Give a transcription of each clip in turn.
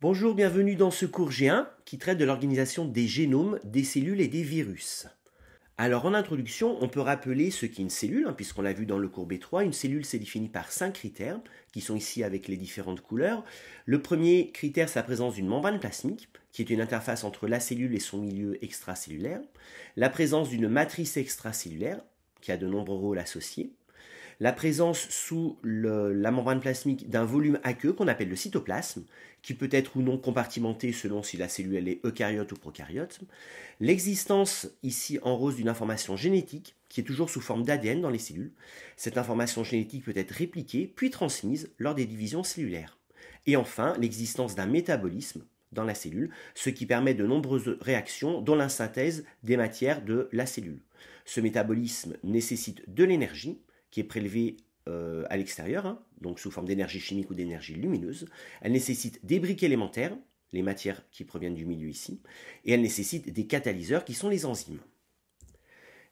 Bonjour, bienvenue dans ce cours G1 qui traite de l'organisation des génomes, des cellules et des virus. Alors en introduction, on peut rappeler ce qu'est une cellule, hein, puisqu'on l'a vu dans le cours B3, une cellule s'est définie par cinq critères, qui sont ici avec les différentes couleurs. Le premier critère c'est la présence d'une membrane plasmique, qui est une interface entre la cellule et son milieu extracellulaire, la présence d'une matrice extracellulaire, qui a de nombreux rôles associés, la présence sous la membrane plasmique d'un volume aqueux qu'on appelle le cytoplasme, qui peut être ou non compartimenté selon si la cellule est eucaryote ou procaryote, l'existence ici en rose d'une information génétique qui est toujours sous forme d'ADN dans les cellules. Cette information génétique peut être répliquée puis transmise lors des divisions cellulaires. Et enfin, l'existence d'un métabolisme dans la cellule, ce qui permet de nombreuses réactions, dont la synthèse des matières de la cellule. Ce métabolisme nécessite de l'énergie qui est prélevée euh, à l'extérieur, hein, donc sous forme d'énergie chimique ou d'énergie lumineuse. Elle nécessite des briques élémentaires, les matières qui proviennent du milieu ici, et elle nécessite des catalyseurs qui sont les enzymes.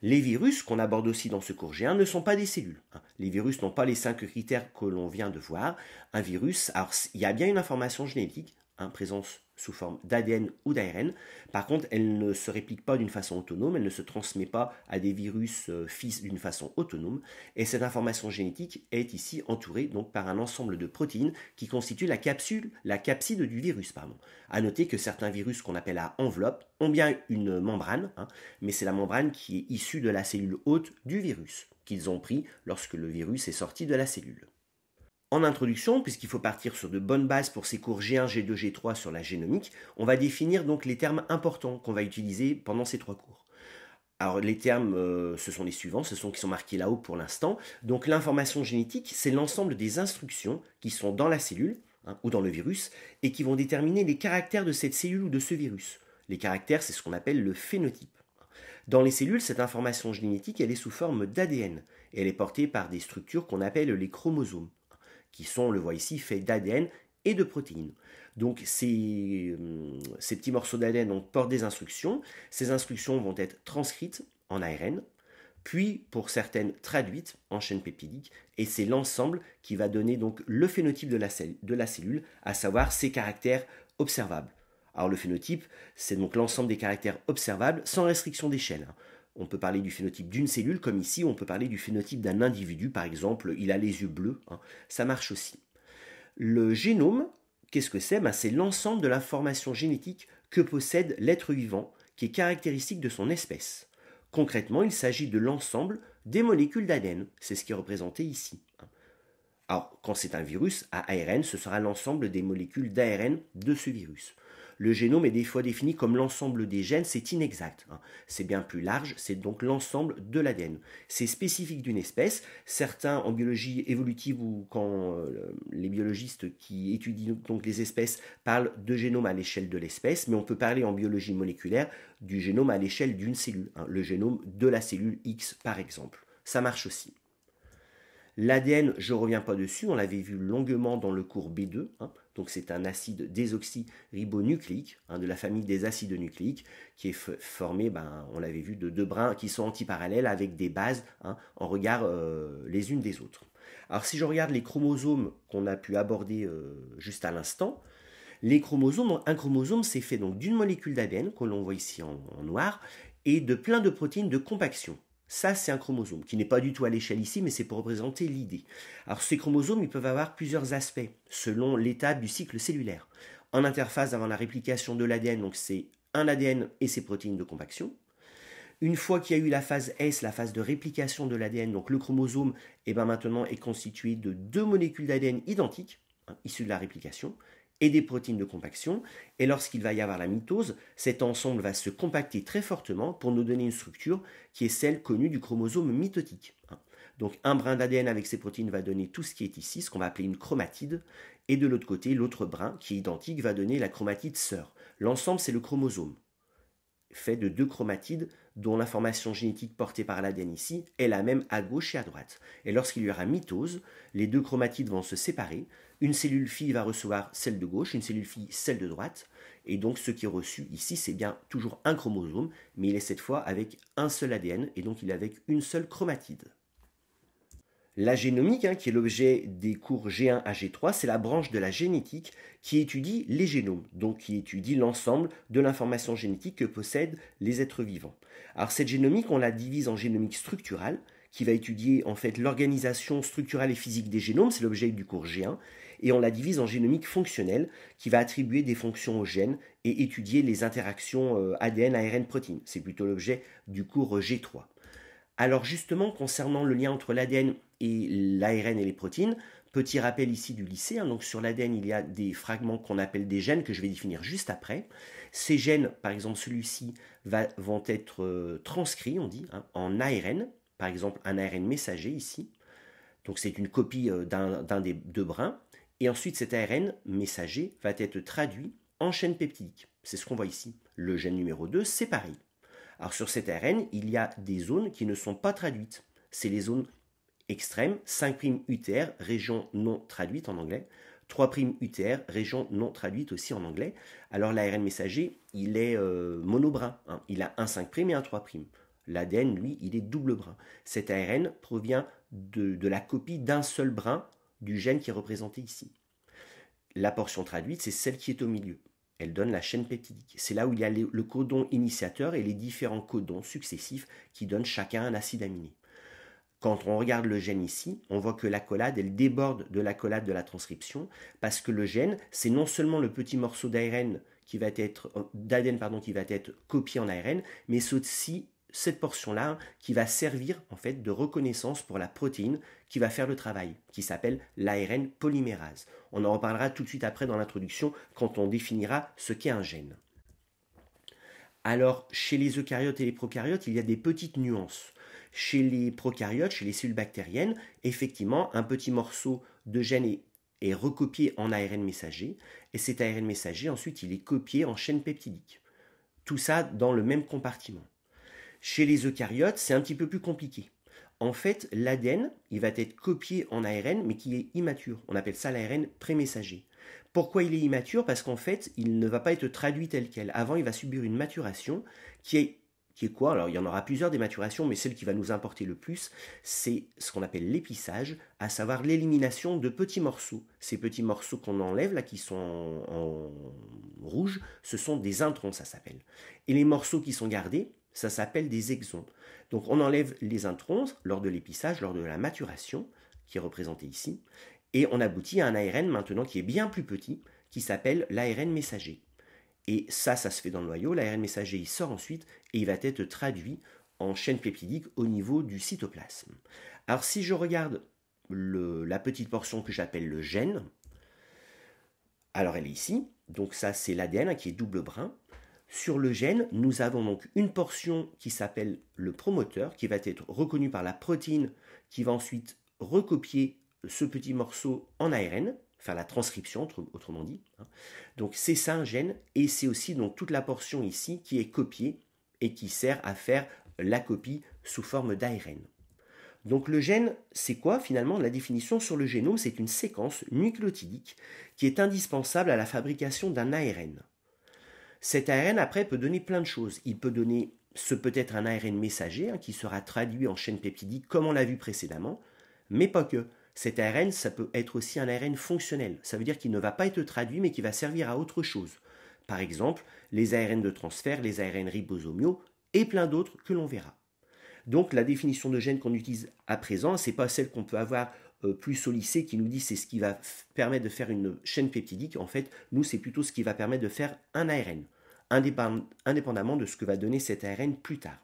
Les virus, qu'on aborde aussi dans ce cours G1, ne sont pas des cellules. Hein. Les virus n'ont pas les cinq critères que l'on vient de voir. Un virus, alors il y a bien une information génétique, en hein, présence sous forme d'ADN ou d'ARN. Par contre, elle ne se réplique pas d'une façon autonome, elle ne se transmet pas à des virus euh, fils d'une façon autonome, et cette information génétique est ici entourée donc par un ensemble de protéines qui constituent la capsule, la capside du virus. Pardon. À noter que certains virus qu'on appelle à enveloppe ont bien une membrane, hein, mais c'est la membrane qui est issue de la cellule hôte du virus qu'ils ont pris lorsque le virus est sorti de la cellule. En introduction, puisqu'il faut partir sur de bonnes bases pour ces cours G1, G2, G3 sur la génomique, on va définir donc les termes importants qu'on va utiliser pendant ces trois cours. Alors les termes, euh, ce sont les suivants, ce sont qui sont marqués là-haut pour l'instant. Donc l'information génétique, c'est l'ensemble des instructions qui sont dans la cellule hein, ou dans le virus et qui vont déterminer les caractères de cette cellule ou de ce virus. Les caractères, c'est ce qu'on appelle le phénotype. Dans les cellules, cette information génétique, elle est sous forme d'ADN et elle est portée par des structures qu'on appelle les chromosomes qui sont, on le voit ici, faits d'ADN et de protéines. Donc ces, euh, petits morceaux d'ADN portent des instructions. Ces instructions vont être transcrites en ARN, puis pour certaines traduites en chaîne peptidique, et c'est l'ensemble qui va donner donc le phénotype de la, cellule, de la cellule à savoir ses caractères observables. Alors le phénotype, c'est donc l'ensemble des caractères observables sans restriction d'échelle. Hein. On peut parler du phénotype d'une cellule, comme ici, on peut parler du phénotype d'un individu, par exemple, il a les yeux bleus, hein. ça marche aussi. Le génome, qu'est-ce que c'est ben, C'est l'ensemble de l'information génétique que possède l'être vivant, qui est caractéristique de son espèce. Concrètement, il s'agit de l'ensemble des molécules d'ADN, c'est ce qui est représenté ici. Hein. Alors, quand c'est un virus, à ARN, ce sera l'ensemble des molécules d'ARN de ce virus. Le génome est des fois défini comme l'ensemble des gènes, c'est inexact. Hein. C'est bien plus large, c'est donc l'ensemble de l'ADN. C'est spécifique d'une espèce. Certains en biologie évolutive ou quand euh, les biologistes qui étudient donc les espèces parlent de génome à l'échelle de l'espèce, mais on peut parler en biologie moléculaire du génome à l'échelle d'une cellule. Hein, le génome de la cellule X par exemple. Ça marche aussi. L'ADN, je ne reviens pas dessus, on l'avait vu longuement dans le cours B2. Donc c'est un acide désoxyribonucléique, hein, de la famille des acides nucléiques, qui est formé, ben, on l'avait vu, de deux brins qui sont antiparallèles avec des bases hein, en regard euh, les unes des autres. Alors si je regarde les chromosomes qu'on a pu aborder euh, juste à l'instant, un chromosome s'est fait donc d'une molécule d'ADN que l'on voit ici en noir et de plein de protéines de compaction. Ça, c'est un chromosome, qui n'est pas du tout à l'échelle ici, mais c'est pour représenter l'idée. Alors, ces chromosomes, ils peuvent avoir plusieurs aspects, selon l'état du cycle cellulaire. En interface, avant la réplication de l'ADN, donc c'est un ADN et ses protéines de compaction. Une fois qu'il y a eu la phase S, la phase de réplication de l'ADN, donc le chromosome, eh ben, maintenant est constitué de deux molécules d'ADN identiques, hein, issues de la réplication, et des protéines de compaction, et lorsqu'il va y avoir la mitose, cet ensemble va se compacter très fortement pour nous donner une structure qui est celle connue du chromosome mitotique. Hein. Donc un brin d'ADN avec ses protéines va donner tout ce qui est ici, ce qu'on va appeler une chromatide, et de l'autre côté, l'autre brin, qui est identique, va donner la chromatide sœur. L'ensemble, c'est le chromosome, fait de deux chromatides dont l'information génétique portée par l'ADN ici est la même à gauche et à droite. Et lorsqu'il y aura mitose, les deux chromatides vont se séparer, une cellule fille va recevoir celle de gauche, une cellule fille celle de droite, et donc ce qui est reçu ici, c'est bien toujours un chromosome, mais il est cette fois avec un seul ADN, et donc il est avec une seule chromatide. La génomique, hein, qui est l'objet des cours G1 à G3, c'est la branche de la génétique qui étudie les génomes, donc qui étudie l'ensemble de l'information génétique que possèdent les êtres vivants. Alors cette génomique, on la divise en génomique structurale, qui va étudier en fait l'organisation structurelle et physique des génomes, c'est l'objet du cours G1, et on la divise en génomique fonctionnelle qui va attribuer des fonctions aux gènes et étudier les interactions euh, ADN, ARN, protéines. C'est plutôt l'objet du cours euh, G3. Alors justement, concernant le lien entre l'ADN et l'ARN et les protéines, petit rappel ici du lycée, hein. donc sur l'ADN il y a des fragments qu'on appelle des gènes que je vais définir juste après. Ces gènes, par exemple celui-ci, vont être euh, transcrits, on dit, hein, en ARN, par exemple un ARN messager ici, donc c'est une copie d'un des deux brins. Et ensuite, cet ARN messager va être traduit en chaîne peptidique. C'est ce qu'on voit ici. Le gène numéro 2, c'est pareil. Alors sur cet ARN, il y a des zones qui ne sont pas traduites. C'est les zones extrêmes, 5' UTR, région non traduite en anglais, 3' UTR, région non traduite aussi en anglais. Alors l'ARN messager, il est monobrun. Euh, monobrin. Hein. Il a un 5' et un 3'. L'ADN, lui, il est double brin. Cet ARN provient de, de la copie d'un seul brin du gène qui est représenté ici. La portion traduite, c'est celle qui est au milieu. Elle donne la chaîne peptidique. C'est là où il y a le codon initiateur et les différents codons successifs qui donnent chacun un acide aminé. Quand on regarde le gène ici, on voit que l'accolade, elle déborde de l'accolade de la transcription, parce que le gène, c'est non seulement le petit morceau d'ARN qui va être euh, d'ADN pardon qui va être copié en ARN, mais c'est aussi cette portion-là qui va servir en fait de reconnaissance pour la protéine qui va faire le travail, qui s'appelle l'ARN polymérase. On en reparlera tout de suite après dans l'introduction quand on définira ce qu'est un gène. Alors, chez les eucaryotes et les procaryotes, il y a des petites nuances. Chez les procaryotes, chez les cellules bactériennes, effectivement, un petit morceau de gène est, est recopié en ARN messager, et cet ARN messager, ensuite, il est copié en chaîne peptidique. Tout ça dans le même compartiment. Chez les eucaryotes, c'est un petit peu plus compliqué. En fait, l'ADN, il va être copié en ARN, mais qui est immature. On appelle ça l'ARN prémessager. Pourquoi il est immature Parce qu'en fait, il ne va pas être traduit tel quel. Avant, il va subir une maturation qui est quoi Alors il y en aura plusieurs des maturations, mais celle qui va nous importer le plus, c'est ce qu'on appelle l'épissage, à savoir l'élimination de petits morceaux. Ces petits morceaux qu'on enlève, là, qui sont en rouge, ce sont des introns, ça s'appelle. Et les morceaux qui sont gardés, ça s'appelle des exons. Donc on enlève les introns lors de l'épissage, lors de la maturation, qui est représentée ici, et on aboutit à un ARN maintenant qui est bien plus petit, qui s'appelle l'ARN messager. Et ça, ça se fait dans le noyau, l'ARN messager il sort ensuite et il va être traduit en chaîne peptidique au niveau du cytoplasme. Alors si je regarde la petite portion que j'appelle le gène, alors elle est ici, donc ça c'est l'ADN qui est double brun, sur le gène, nous avons donc une portion qui s'appelle le promoteur, qui va être reconnue par la protéine, qui va ensuite recopier ce petit morceau en ARN, faire la transcription, autrement dit. Hein. Donc c'est ça un gène, et c'est aussi donc toute la portion ici qui est copiée et qui sert à faire la copie sous forme d'ARN. Donc le gène, c'est quoi finalement la définition sur le génome C'est une séquence nucléotidique qui est indispensable à la fabrication d'un ARN. Cet ARN, après, peut donner plein de choses. Il peut donner ce peut-être un ARN messager hein, qui sera traduit en chaîne peptidique, comme on l'a vu précédemment, mais pas que. Cet ARN, ça peut être aussi un ARN fonctionnel. Ça veut dire qu'il ne va pas être traduit, mais qui va servir à autre chose. Par exemple, les ARN de transfert, les ARN ribosomiaux et plein d'autres que l'on verra. Donc la définition de gène qu'on utilise à présent, ce n'est pas celle qu'on peut avoir euh, plus lycée, qui nous dit c'est ce qui va permettre de faire une chaîne peptidique. En fait, nous, c'est plutôt ce qui va permettre de faire un ARN, indépendamment de ce que va donner cet ARN plus tard.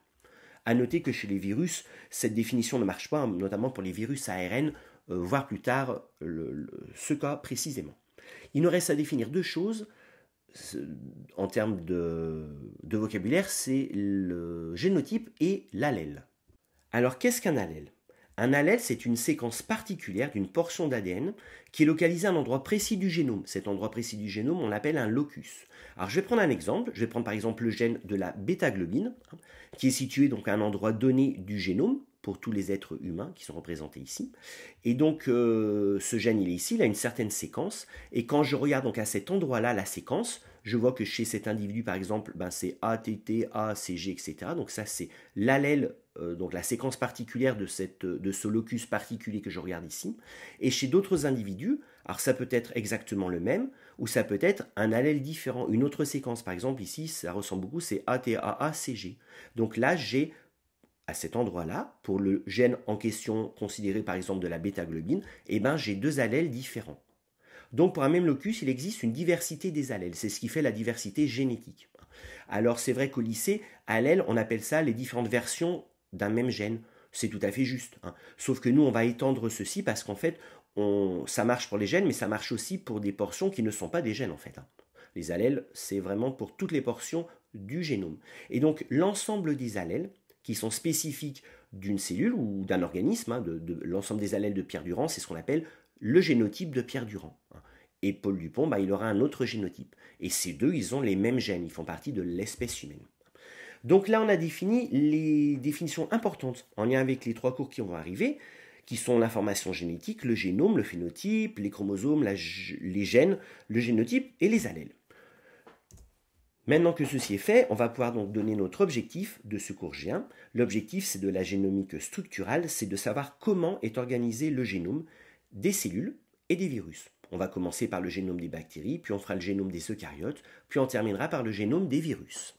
A noter que chez les virus, cette définition ne marche pas, notamment pour les virus ARN, euh, voire plus tard ce cas précisément. Il nous reste à définir deux choses en termes de vocabulaire, c'est le génotype et l'allèle. Alors qu'est-ce qu'un allèle un allèle, c'est une séquence particulière d'une portion d'ADN qui est localisée à un endroit précis du génome. Cet endroit précis du génome, on l'appelle un locus. Alors je vais prendre un exemple, je vais prendre par exemple le gène de la bêta-globine, hein, qui est situé donc à un endroit donné du génome, pour tous les êtres humains qui sont représentés ici. Et donc euh, ce gène, il est ici, il a une certaine séquence, et quand je regarde donc à cet endroit-là la séquence, je vois que chez cet individu, par exemple, ben, T, A, C, G, etc. Donc ça, c'est l'allèle, euh, donc la séquence particulière de, ce locus particulier que je regarde ici. Et chez d'autres individus, alors ça peut être exactement le même, ou ça peut être un allèle différent, une autre séquence. Par exemple, ici, ça ressemble beaucoup, c'est ATAACG. Donc là, j'ai à cet endroit-là, pour le gène en question considéré par exemple de la bêta-globine, eh ben, j'ai deux allèles différents. Donc pour un même locus, il existe une diversité des allèles. C'est ce qui fait la diversité génétique. Alors c'est vrai qu'au lycée, allèles, on appelle ça les différentes versions d'un même gène. C'est tout à fait juste. Hein. Sauf que nous, on va étendre ceci parce qu'en fait, ça marche pour les gènes, mais ça marche aussi pour des portions qui ne sont pas des gènes en fait. Hein. Les allèles, c'est vraiment pour toutes les portions du génome. Et donc l'ensemble des allèles qui sont spécifiques d'une cellule ou d'un organisme, hein, de, l'ensemble des allèles de Pierre Durand, c'est ce qu'on appelle le génotype de Pierre Durand. Et Paul Dupont, bah, il aura un autre génotype. Et ces deux, ils ont les mêmes gènes, ils font partie de l'espèce humaine. Donc là, on a défini les définitions importantes en lien avec les trois cours qui vont arriver, qui sont l'information génétique, le génome, le phénotype, les chromosomes, les gènes, le génotype et les allèles. Maintenant que ceci est fait, on va pouvoir donc donner notre objectif de ce cours G1. L'objectif, c'est de la génomique structurale, c'est de savoir comment est organisé le génome, des cellules et des virus. On va commencer par le génome des bactéries, puis on fera le génome des eucaryotes, puis on terminera par le génome des virus.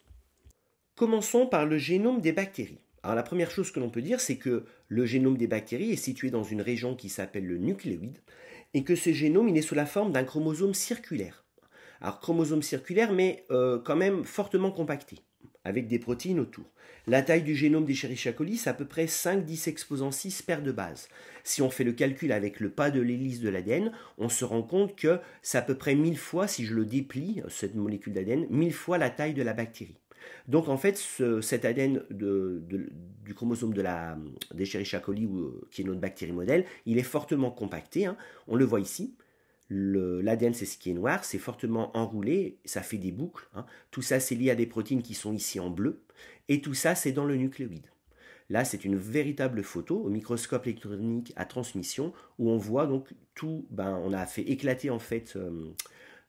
Commençons par le génome des bactéries. Alors la première chose que l'on peut dire, c'est que le génome des bactéries est situé dans une région qui s'appelle le nucléoïde, et que ce génome est sous la forme d'un chromosome circulaire. Alors chromosome circulaire, mais euh, quand même fortement compacté avec des protéines autour. La taille du génome d'Escherichia coli, c'est à peu près 5-10 exposants 6 paires de bases. Si on fait le calcul avec le pas de l'hélice de l'ADN, on se rend compte que c'est à peu près 1000 fois, si je le déplie, cette molécule d'ADN, 1000 fois la taille de la bactérie. Donc en fait, cet ADN du chromosome de la euh, qui est notre bactérie modèle, il est fortement compacté. Hein. On le voit ici l'ADN, c'est ce qui est noir, c'est fortement enroulé, ça fait des boucles. Hein. Tout ça, c'est lié à des protéines qui sont ici en bleu, et tout ça, c'est dans le nucléoïde. Là, c'est une véritable photo au microscope électronique à transmission où on voit donc tout. Ben, on a fait éclater en fait euh,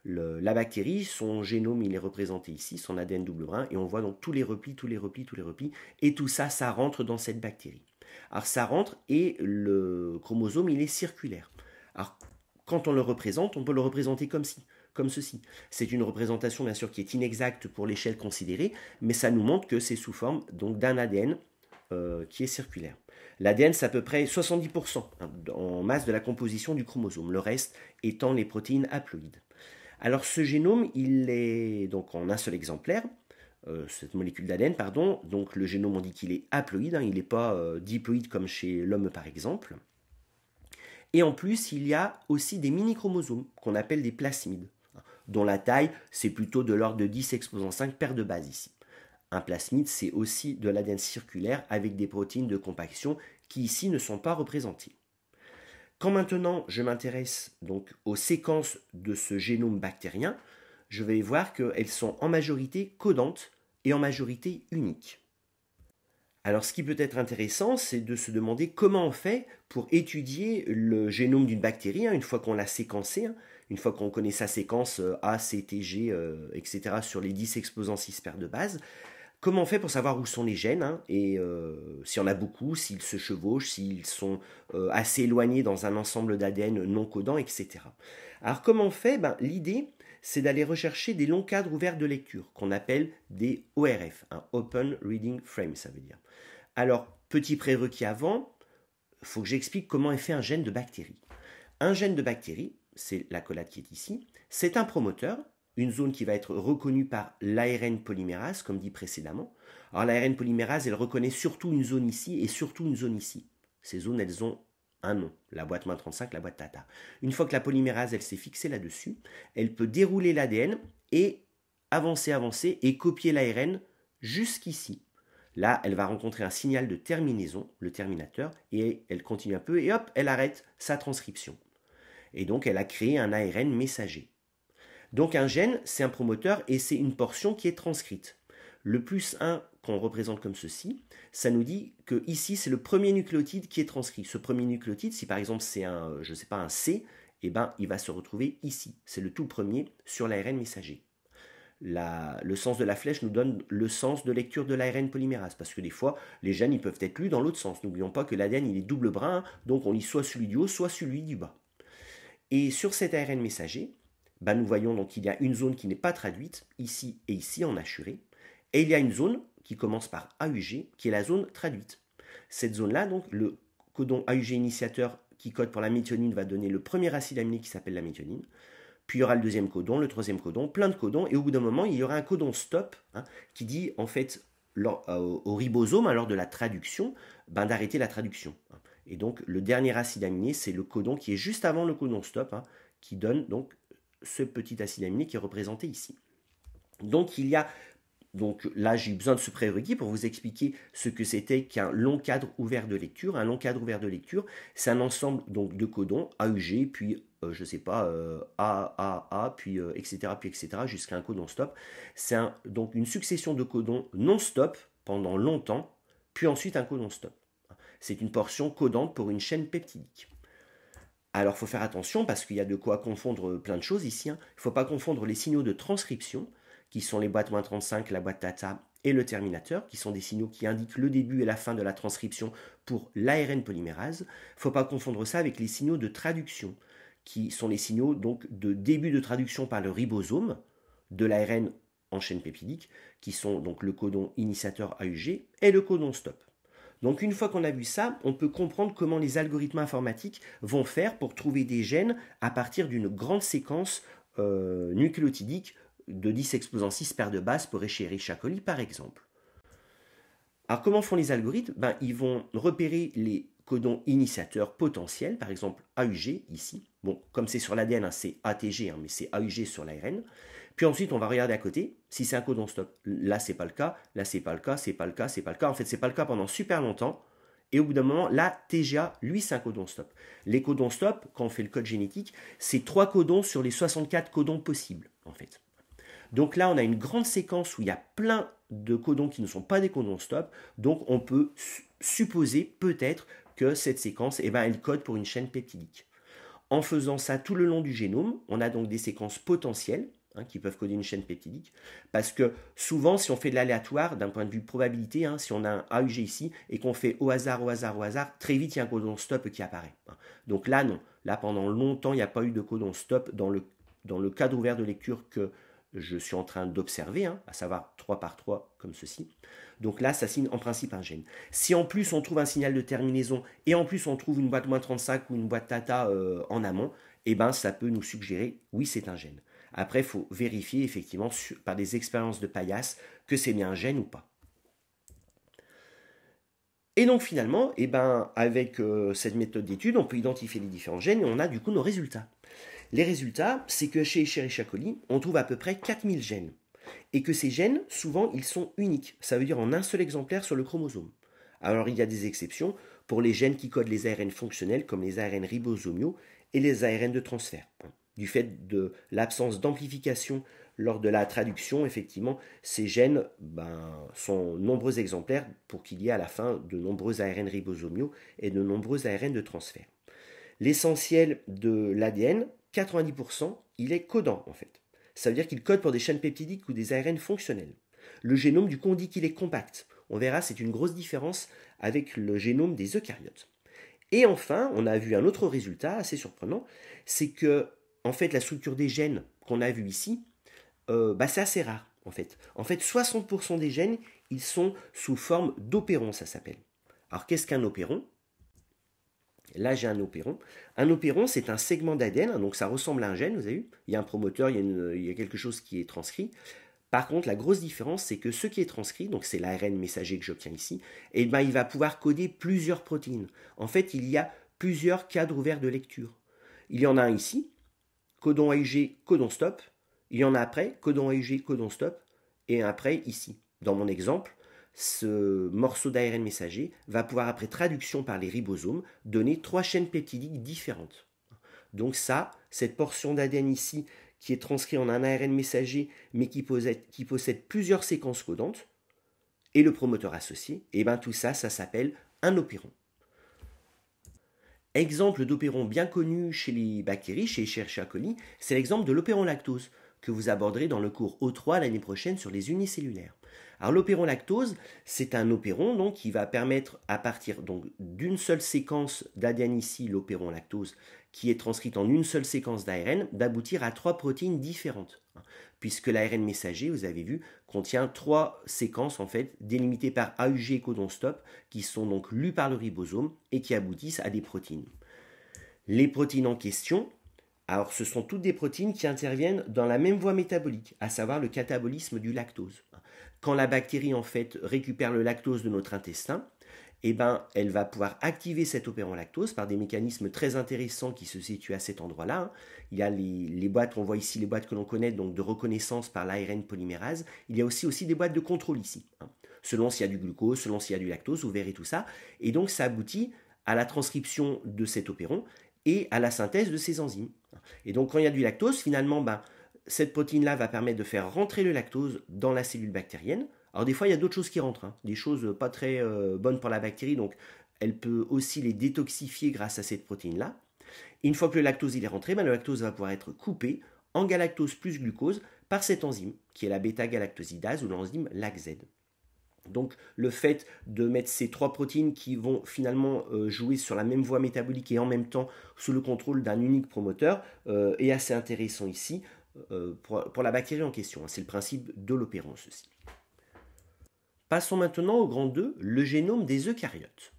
la bactérie, son génome il est représenté ici, son ADN double brun, et on voit donc tous les replis, tous les replis, tous les replis, et tout ça, ça rentre dans cette bactérie. Alors ça rentre et le chromosome il est circulaire. Alors quand on le représente, on peut le représenter comme ci, comme ceci. C'est une représentation bien sûr qui est inexacte pour l'échelle considérée, mais ça nous montre que c'est sous forme donc d'un ADN euh, qui est circulaire. L'ADN, c'est à peu près 70% hein, en masse de la composition du chromosome, le reste étant les protéines haploïdes. Alors ce génome, il est donc en un seul exemplaire, euh, cette molécule d'ADN, pardon, donc le génome, on dit qu'il est haploïde, hein, il n'est pas euh, diploïde comme chez l'homme par exemple. Et en plus, il y a aussi des mini-chromosomes qu'on appelle des plasmides, dont la taille, c'est plutôt de l'ordre de 10 exposant 5 paires de bases ici. Un plasmide, c'est aussi de l'ADN circulaire avec des protéines de compaction qui ici ne sont pas représentées. Quand maintenant je m'intéresse donc aux séquences de ce génome bactérien, je vais voir qu'elles sont en majorité codantes et en majorité uniques. Alors ce qui peut être intéressant, c'est de se demander comment on fait pour étudier le génome d'une bactérie, hein, une fois qu'on l'a séquencé, hein. une fois qu'on connaît sa séquence euh, A, C, T, G, euh, etc., sur les 10 exposants 6 paires de base, Comment on fait pour savoir où sont les gènes hein, et euh, s'il y en a beaucoup, s'ils se chevauchent, s'ils sont assez éloignés dans un ensemble d'ADN non codant, etc. Alors comment on fait ben, L'idée, c'est d'aller rechercher des longs cadres ouverts de lecture, qu'on appelle des ORF, un Open Reading Frame, ça veut dire. Alors, petit prérequis avant, il faut que j'explique comment est fait un gène de bactérie. Un gène de bactérie, c'est la collade qui est ici, c'est un promoteur, une zone qui va être reconnue par l'ARN polymérase, comme dit précédemment. Alors l'ARN polymérase, elle reconnaît surtout une zone ici et surtout une zone ici. Ces zones, elles ont un ah nom, la boîte main 35, la boîte Tata. Une fois que la polymérase, elle s'est fixée là-dessus, elle peut dérouler l'ADN et avancer, avancer et copier l'ARN jusqu'ici. Là, elle va rencontrer un signal de terminaison, le terminateur, et elle continue un peu et hop, elle arrête sa transcription. Et donc, elle a créé un ARN messager. Donc, un gène, c'est un promoteur et c'est une portion qui est transcrite. Le plus 1 qu'on représente comme ceci, ça nous dit que ici c'est le premier nucléotide qui est transcrit. Ce premier nucléotide, si par exemple c'est un, euh, je sais pas, un C, et eh ben, il va se retrouver ici. C'est le tout premier sur l'ARN messager. le sens de la flèche nous donne le sens de lecture de l'ARN polymérase, parce que des fois, les gènes, ils peuvent être lus dans l'autre sens. N'oublions pas que l'ADN, il est double brun, donc on lit soit celui du haut, soit celui du bas. Et sur cet ARN messager, ben, nous voyons donc qu'il y a une zone qui n'est pas traduite, ici et ici en assuré, et il y a une zone qui commence par AUG, qui est la zone traduite. Cette zone-là, donc, le codon AUG initiateur qui code pour la méthionine va donner le premier acide aminé qui s'appelle la méthionine. Puis il y aura le deuxième codon, le troisième codon, plein de codons, et au bout d'un moment, il y aura un codon stop hein, qui dit en fait euh, au ribosome, alors hein, lors de la traduction, ben, d'arrêter la traduction. Hein. Et donc le dernier acide aminé, c'est le codon qui est juste avant le codon stop, qui donne donc ce petit acide aminé qui est représenté ici. Donc il y a donc là, j'ai eu besoin de ce prérequis pour vous expliquer ce que c'était qu'un long cadre ouvert de lecture. Un long cadre ouvert de lecture, c'est un ensemble donc de codons AUG, puis euh, je ne sais pas, AAA, euh, puis euh, etc., puis etc., jusqu'à un codon stop. C'est donc une succession de codons non-stop pendant longtemps, puis ensuite un codon stop. C'est une portion codante pour une chaîne peptidique. Alors, il faut faire attention parce qu'il y a de quoi confondre plein de choses ici. Il hein. ne faut pas confondre les signaux de transcription, qui sont les boîtes moins 35, la boîte Tata et le terminateur, qui sont des signaux qui indiquent le début et la fin de la transcription pour l'ARN polymérase. Il Faut pas confondre ça avec les signaux de traduction, qui sont les signaux donc de début de traduction par le ribosome de l'ARN en chaîne pépidique, qui sont donc le codon initiateur AUG et le codon stop. Donc une fois qu'on a vu ça, on peut comprendre comment les algorithmes informatiques vont faire pour trouver des gènes à partir d'une grande séquence euh, nucléotidique de 10 exposant 6 paires de bases pour échérir chaque colis, par exemple. Alors, comment font les algorithmes ben, Ils vont repérer les codons initiateurs potentiels, par exemple AUG ici. Bon, comme c'est sur l'ADN, hein, c'est ATG, hein, mais c'est AUG sur l'ARN. Puis ensuite, on va regarder à côté si c'est un codon stop. Là, c'est pas le cas. Là, c'est pas le cas. C'est pas le cas. C'est pas le cas. En fait, c'est pas le cas pendant super longtemps. Et au bout d'un moment, là, TGA, lui, c'est un codon stop. Les codons stop, quand on fait le code génétique, c'est trois codons sur les 64 codons possibles, en fait. Donc là, on a une grande séquence où il y a plein de codons qui ne sont pas des codons stop. Donc on peut supposer peut-être que cette séquence, eh ben, elle code pour une chaîne peptidique. En faisant ça tout le long du génome, on a donc des séquences potentielles hein, qui peuvent coder une chaîne peptidique. Parce que souvent, si on fait de l'aléatoire, d'un point de vue probabilité, hein, si on a un AUG ici et qu'on fait au hasard, au hasard, au hasard, très vite, il y a un codon stop qui apparaît. Hein. Donc là, non. Là, pendant longtemps, il n'y a pas eu de codon stop dans le, dans le cadre ouvert de lecture que je suis en train d'observer, hein, à savoir 3 par 3 comme ceci. Donc là, ça signe en principe un gène. Si en plus on trouve un signal de terminaison et en plus on trouve une boîte moins 35 ou une boîte tata euh, en amont, eh ben, ça peut nous suggérer oui, c'est un gène. Après, il faut vérifier effectivement par des expériences de paillasse que c'est bien un gène ou pas. Et donc finalement, eh ben, avec euh, cette méthode d'étude, on peut identifier les différents gènes et on a du coup nos résultats. Les résultats, c'est que chez Escherichia coli, on trouve à peu près 4000 gènes. Et que ces gènes, souvent, ils sont uniques. Ça veut dire en un seul exemplaire sur le chromosome. Alors il y a des exceptions pour les gènes qui codent les ARN fonctionnels comme les ARN ribosomiaux et les ARN de transfert. Du fait de l'absence d'amplification lors de la traduction, effectivement, ces gènes ben, sont nombreux exemplaires pour qu'il y ait à la fin de nombreux ARN ribosomiaux et de nombreux ARN de transfert. L'essentiel de l'ADN 90%, il est codant en fait. Ça veut dire qu'il code pour des chaînes peptidiques ou des ARN fonctionnels. Le génome du on dit qu'il est compact. On verra, c'est une grosse différence avec le génome des eucaryotes. Et enfin, on a vu un autre résultat assez surprenant, c'est que en fait la structure des gènes qu'on a vu ici, euh, bah, c'est assez rare en fait. En fait, 60% des gènes, ils sont sous forme d'opérons, ça s'appelle. Alors qu'est-ce qu'un opéron Là, j'ai un opéron. Un opéron, c'est un segment d'ADN, hein, donc ça ressemble à un gène, vous avez vu Il y a un promoteur, il y a, quelque chose qui est transcrit. Par contre, la grosse différence, c'est que ce qui est transcrit, donc c'est l'ARN messager que j'obtiens ici, et eh ben, il va pouvoir coder plusieurs protéines. En fait, il y a plusieurs cadres ouverts de lecture. Il y en a un ici, codon AIG, codon stop. Il y en a après, codon AIG, codon stop. Et après, ici. Dans mon exemple, ce morceau d'ARN messager va pouvoir, après traduction par les ribosomes, donner trois chaînes peptidiques différentes. Donc ça, cette portion d'ADN ici, qui est transcrite en un ARN messager, mais qui possède, plusieurs séquences codantes, et le promoteur associé, et eh bien tout ça, ça s'appelle un opéron. Exemple d'opéron bien connu chez les bactéries, chez chercheurs coli, c'est l'exemple de l'opéron lactose, que vous aborderez dans le cours O3 l'année prochaine sur les unicellulaires. Alors l'opéron-lactose, c'est un opéron donc, qui va permettre à partir d'une seule séquence d'ADN ici, l'opéron-lactose, qui est transcrite en une seule séquence d'ARN, d'aboutir à trois protéines différentes. Hein. Puisque l'ARN messager, vous avez vu, contient trois séquences en fait délimitées par AUG et codon stop, qui sont donc lues par le ribosome et qui aboutissent à des protéines. Les protéines en question, alors ce sont toutes des protéines qui interviennent dans la même voie métabolique, à savoir le catabolisme du lactose quand la bactérie en fait récupère le lactose de notre intestin, eh ben, elle va pouvoir activer cet opéron lactose par des mécanismes très intéressants qui se situent à cet endroit-là. Hein. Il y a les, boîtes, on voit ici les boîtes que l'on connaît, donc de reconnaissance par l'ARN polymérase. Il y a aussi, aussi des boîtes de contrôle ici, hein, selon s'il y a du glucose, selon s'il y a du lactose, vous verrez tout ça. Et donc ça aboutit à la transcription de cet opéron et à la synthèse de ces enzymes. Hein. Et donc quand il y a du lactose, finalement, ben, cette protéine-là va permettre de faire rentrer le lactose dans la cellule bactérienne. Alors des fois, il y a d'autres choses qui rentrent, hein. des choses pas très euh, bonnes pour la bactérie, donc elle peut aussi les détoxifier grâce à cette protéine-là. Une fois que le lactose est rentré, ben, le lactose va pouvoir être coupé en galactose plus glucose par cette enzyme, qui est la bêta-galactosidase ou l'enzyme LACZ. Donc le fait de mettre ces trois protéines qui vont finalement euh, jouer sur la même voie métabolique et en même temps sous le contrôle d'un unique promoteur euh, est assez intéressant ici. Euh, pour, la bactérie en question. Hein. C'est le principe de l'opérance ceci. Passons maintenant au grand 2, le génome des eucaryotes.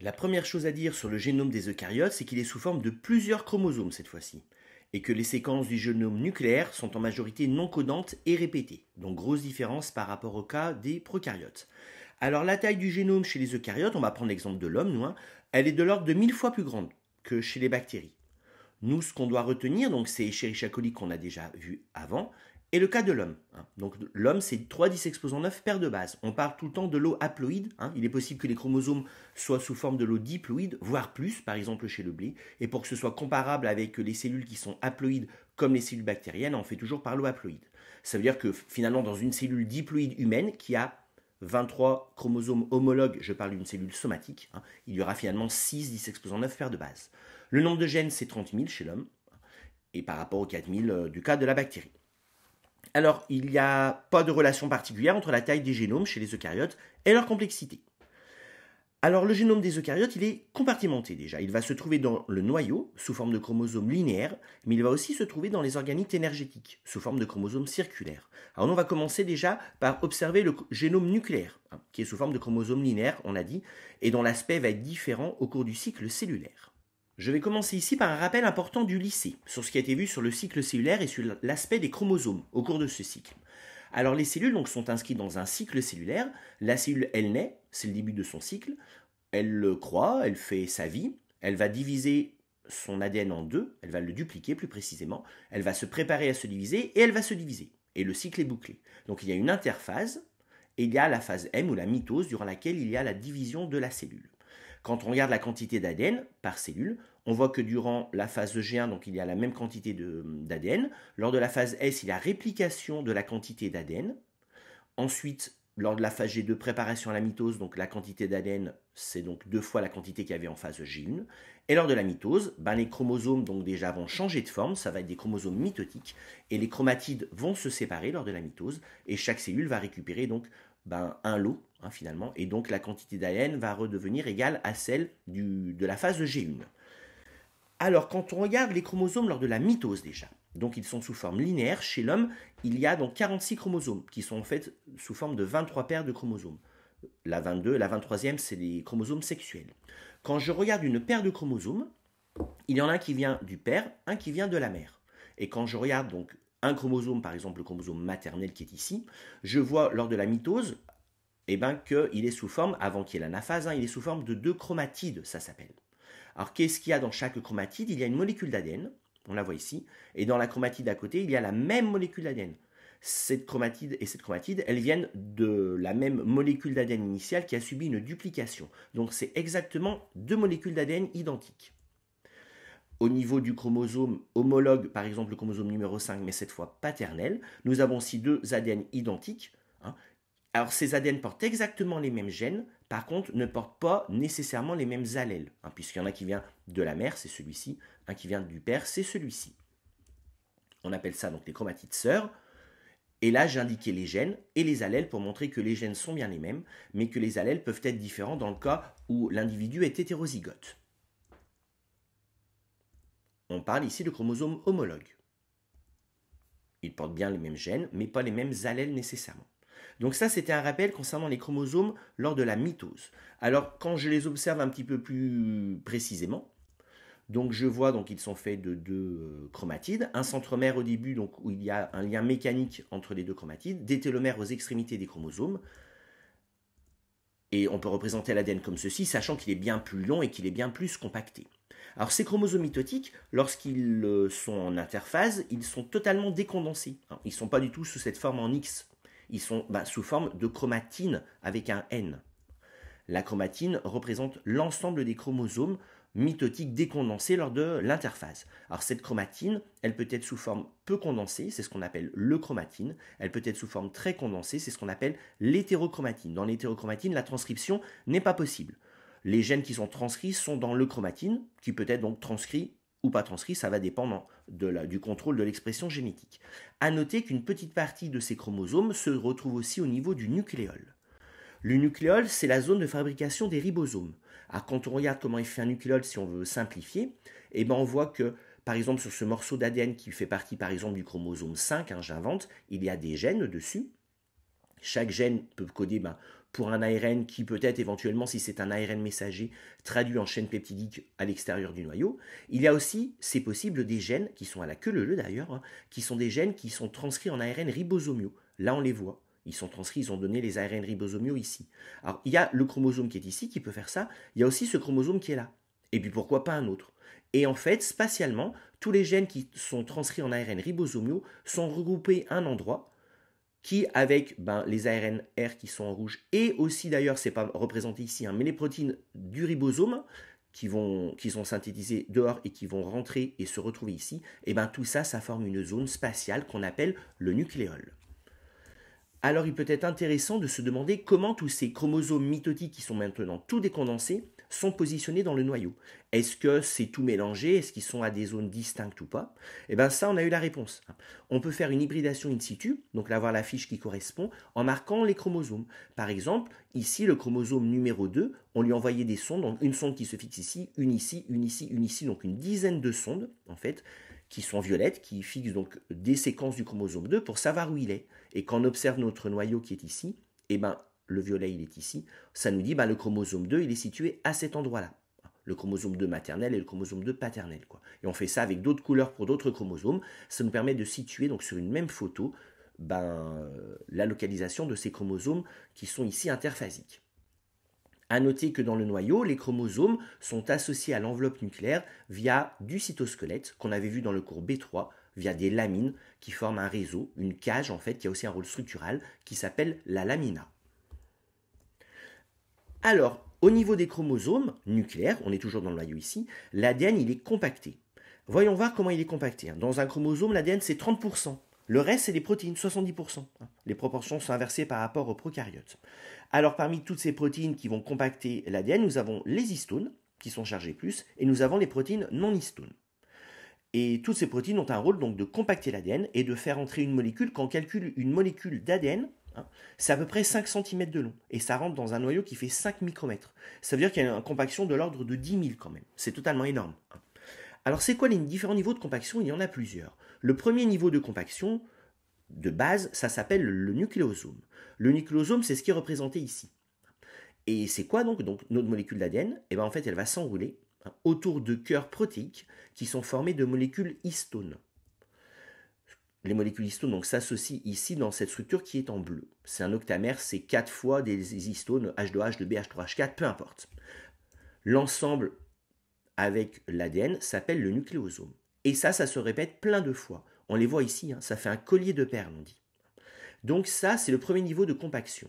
La première chose à dire sur le génome des eucaryotes, c'est qu'il est sous forme de plusieurs chromosomes cette fois-ci, et que les séquences du génome nucléaire sont en majorité non codantes et répétées, donc grosse différence par rapport au cas des prokaryotes. Alors la taille du génome chez les eucaryotes, on va prendre l'exemple de l'homme, hein, elle est de l'ordre de 1000 fois plus grande que chez les bactéries. Nous, ce qu'on doit retenir, donc c'est Chéri coli qu'on a déjà vu avant, et le cas de l'homme. Hein. Donc l'homme, c'est 3, 10 exposant 9 paires de bases. On parle tout le temps de l'eau haploïde. Hein. Il est possible que les chromosomes soient sous forme de l'eau diploïde, voire plus, par exemple chez le blé. Et pour que ce soit comparable avec les cellules qui sont haploïdes, comme les cellules bactériennes, on fait toujours par l'eau haploïde. Ça veut dire que finalement, dans une cellule diploïde humaine qui a 23 chromosomes homologues, je parle d'une cellule somatique, hein, il y aura finalement 6, 10 exposant 9 paires de bases. Le nombre de gènes, c'est 30 000 chez l'homme, et par rapport aux 4 000 euh, du cas de la bactérie. Alors, il n'y a pas de relation particulière entre la taille des génomes chez les eucaryotes et leur complexité. Alors, le génome des eucaryotes, il est compartimenté déjà. Il va se trouver dans le noyau, sous forme de chromosomes linéaires, mais il va aussi se trouver dans les organites énergétiques, sous forme de chromosomes circulaires. Alors, on va commencer déjà par observer le génome nucléaire, hein, qui est sous forme de chromosomes linéaires, on l'a dit, et dont l'aspect va être différent au cours du cycle cellulaire. Je vais commencer ici par un rappel important du lycée, sur ce qui a été vu sur le cycle cellulaire et sur l'aspect des chromosomes au cours de ce cycle. Alors les cellules donc, sont inscrites dans un cycle cellulaire, la cellule elle naît, c'est le début de son cycle, elle le croit elle fait sa vie, elle va diviser son ADN en deux, elle va le dupliquer plus précisément, elle va se préparer à se diviser et elle va se diviser. Et le cycle est bouclé. Donc il y a une interphase et il y a la phase M ou la mitose durant laquelle il y a la division de la cellule. Quand on regarde la quantité d'ADN par cellule, on voit que durant la phase e G1, donc il y a la même quantité hum, d'ADN. Lors de la phase S, il y a réplication de la quantité d'ADN. Ensuite, lors de la phase G2, préparation à la mitose, donc la quantité d'ADN, c'est donc deux fois la quantité qu'il y avait en phase e G1. Et lors de la mitose, ben les chromosomes donc déjà vont changer de forme, ça va être des chromosomes mitotiques, et les chromatides vont se séparer lors de la mitose, et chaque cellule va récupérer donc ben, un lot Hein, finalement, et donc la quantité d'AN va redevenir égale à celle du, de la phase de G1. Alors, quand on regarde les chromosomes lors de la mitose déjà, donc ils sont sous forme linéaire chez l'homme, il y a donc 46 chromosomes qui sont en fait sous forme de 23 paires de chromosomes. La 22, la 23e, c'est les chromosomes sexuels. Quand je regarde une paire de chromosomes, il y en a un qui vient du père, un qui vient de la mère. Et quand je regarde donc un chromosome, par exemple le chromosome maternel qui est ici, je vois lors de la mitose eh ben, qu'il est sous forme, avant qu'il y ait l'anaphase, hein, il est sous forme de deux chromatides, ça s'appelle. Alors qu'est-ce qu'il y a dans chaque chromatide Il y a une molécule d'ADN, on la voit ici, et dans la chromatide à côté, il y a la même molécule d'ADN. Cette chromatide et cette chromatide, elles viennent de la même molécule d'ADN initiale qui a subi une duplication. Donc c'est exactement deux molécules d'ADN identiques. Au niveau du chromosome homologue, par exemple le chromosome numéro 5, mais cette fois paternel, nous avons aussi deux ADN identiques, alors ces ADN portent exactement les mêmes gènes, par contre ne portent pas nécessairement les mêmes allèles, hein, puisqu'il y en a qui vient de la mère, c'est celui-ci, un qui vient du père, c'est celui-ci. On appelle ça donc les chromatides sœurs. Et là, j'ai indiqué les gènes et les allèles pour montrer que les gènes sont bien les mêmes, mais que les allèles peuvent être différents dans le cas où l'individu est hétérozygote. On parle ici de chromosomes homologues. Ils portent bien les mêmes gènes, mais pas les mêmes allèles nécessairement. Donc ça, c'était un rappel concernant les chromosomes lors de la mitose. Alors, quand je les observe un petit peu plus précisément, donc je vois donc ils sont faits de deux euh, chromatides, un centromère au début donc où il y a un lien mécanique entre les deux chromatides, des télomères aux extrémités des chromosomes. Et on peut représenter l'ADN comme ceci, sachant qu'il est bien plus long et qu'il est bien plus compacté. Alors ces chromosomes mitotiques, lorsqu'ils euh, sont en interphase, ils sont totalement décondensés. Ils ne sont pas du tout sous cette forme en X ils sont bah, sous forme de chromatine avec un N. La chromatine représente l'ensemble des chromosomes mitotiques décondensés lors de l'interphase. Alors cette chromatine, elle peut être sous forme peu condensée, c'est ce qu'on appelle le chromatine, elle peut être sous forme très condensée, c'est ce qu'on appelle l'hétérochromatine. Dans l'hétérochromatine, la transcription n'est pas possible. Les gènes qui sont transcrits sont dans le chromatine, qui peut être donc transcrit ou pas transcrit, ça va dépendre du contrôle de l'expression génétique. A noter qu'une petite partie de ces chromosomes se retrouve aussi au niveau du nucléole. Le nucléole, c'est la zone de fabrication des ribosomes. Alors, ah, quand on regarde comment il fait un nucléole, si on veut simplifier, eh ben, on voit que, par exemple, sur ce morceau d'ADN qui fait partie, par exemple, du chromosome 5, hein, j'invente, il y a des gènes dessus. Chaque gène peut coder ben, pour un ARN qui peut être éventuellement, si c'est un ARN messager, traduit en chaîne peptidique à l'extérieur du noyau. Il y a aussi, c'est possible, des gènes qui sont à la queue leu d'ailleurs, hein, qui sont des gènes qui sont transcrits en ARN ribosomiaux. Là, on les voit. Ils sont transcrits, ils ont donné les ARN ribosomiaux ici. Alors, il y a le chromosome qui est ici qui peut faire ça. Il y a aussi ce chromosome qui est là. Et puis pourquoi pas un autre Et en fait, spatialement, tous les gènes qui sont transcrits en ARN ribosomiaux sont regroupés à un endroit qui, avec ben, les ARNR qui sont en rouge, et aussi d'ailleurs, c'est pas représenté ici, hein, mais les protéines du ribosome qui, sont synthétisées dehors et qui vont rentrer et se retrouver ici, et eh ben, tout ça, ça forme une zone spatiale qu'on appelle le nucléole. Alors il peut être intéressant de se demander comment tous ces chromosomes mitotiques qui sont maintenant tout décondensés sont positionnés dans le noyau. Est-ce que c'est tout mélangé Est-ce qu'ils sont à des zones distinctes ou pas Eh bien ça, on a eu la réponse. On peut faire une hybridation in situ, donc avoir la fiche qui correspond, en marquant les chromosomes. Par exemple, ici, le chromosome numéro 2, on lui envoyait des sondes, donc une sonde qui se fixe ici, une ici, une ici, une ici, donc une dizaine de sondes, en fait, qui sont violettes, qui fixent donc des séquences du chromosome 2 pour savoir où il est. Et quand on observe notre noyau qui est ici, eh ben, le violet il est ici, ça nous dit bah, le chromosome 2 il est situé à cet endroit-là. Le chromosome 2 maternel et le chromosome 2 paternel. Quoi. Et on fait ça avec d'autres couleurs pour d'autres chromosomes. Ça nous permet de situer donc sur une même photo ben, la localisation de ces chromosomes qui sont ici interphasiques. A noter que dans le noyau, les chromosomes sont associés à l'enveloppe nucléaire via du cytosquelette qu'on avait vu dans le cours B3, via des lamines qui forment un réseau, une cage en fait qui a aussi un rôle structural qui s'appelle la lamina. Alors, au niveau des chromosomes nucléaires, on est toujours dans le noyau ici, l'ADN il est compacté. Voyons voir comment il est compacté. Hein. Dans un chromosome, l'ADN c'est 30%. Le reste, c'est des protéines, 70%. Hein. Les proportions sont inversées par rapport aux prokaryotes. Alors parmi toutes ces protéines qui vont compacter l'ADN, nous avons les histones, qui sont chargées plus, et nous avons les protéines non histones. Et toutes ces protéines ont un rôle donc de compacter l'ADN et de faire entrer une molécule. Quand on calcule une molécule d'ADN, Hein. C'est à peu près 5 cm de long et ça rentre dans un noyau qui fait 5 micromètres. Ça veut dire qu'il y a une compaction de l'ordre de 10 000 quand même. C'est totalement énorme. Hein. Alors c'est quoi les différents niveaux de compaction Il y en a plusieurs. Le premier niveau de compaction, de base, ça s'appelle le nucléosome. Le nucléosome, c'est ce qui est représenté ici. Et c'est quoi donc, notre molécule d'ADN Eh bien en fait, elle va s'enrouler hein, autour de cœurs protéiques qui sont formés de molécules histones les molécules histones donc s'associent ici dans cette structure qui est en bleu. C'est un octamère, c'est 4 fois des histones H2H, de b H3H4, peu importe. L'ensemble avec l'ADN s'appelle le nucléosome. Et ça, ça se répète plein de fois. On les voit ici, hein. ça fait un collier de perles, on dit. Donc ça, c'est le premier niveau de compaction.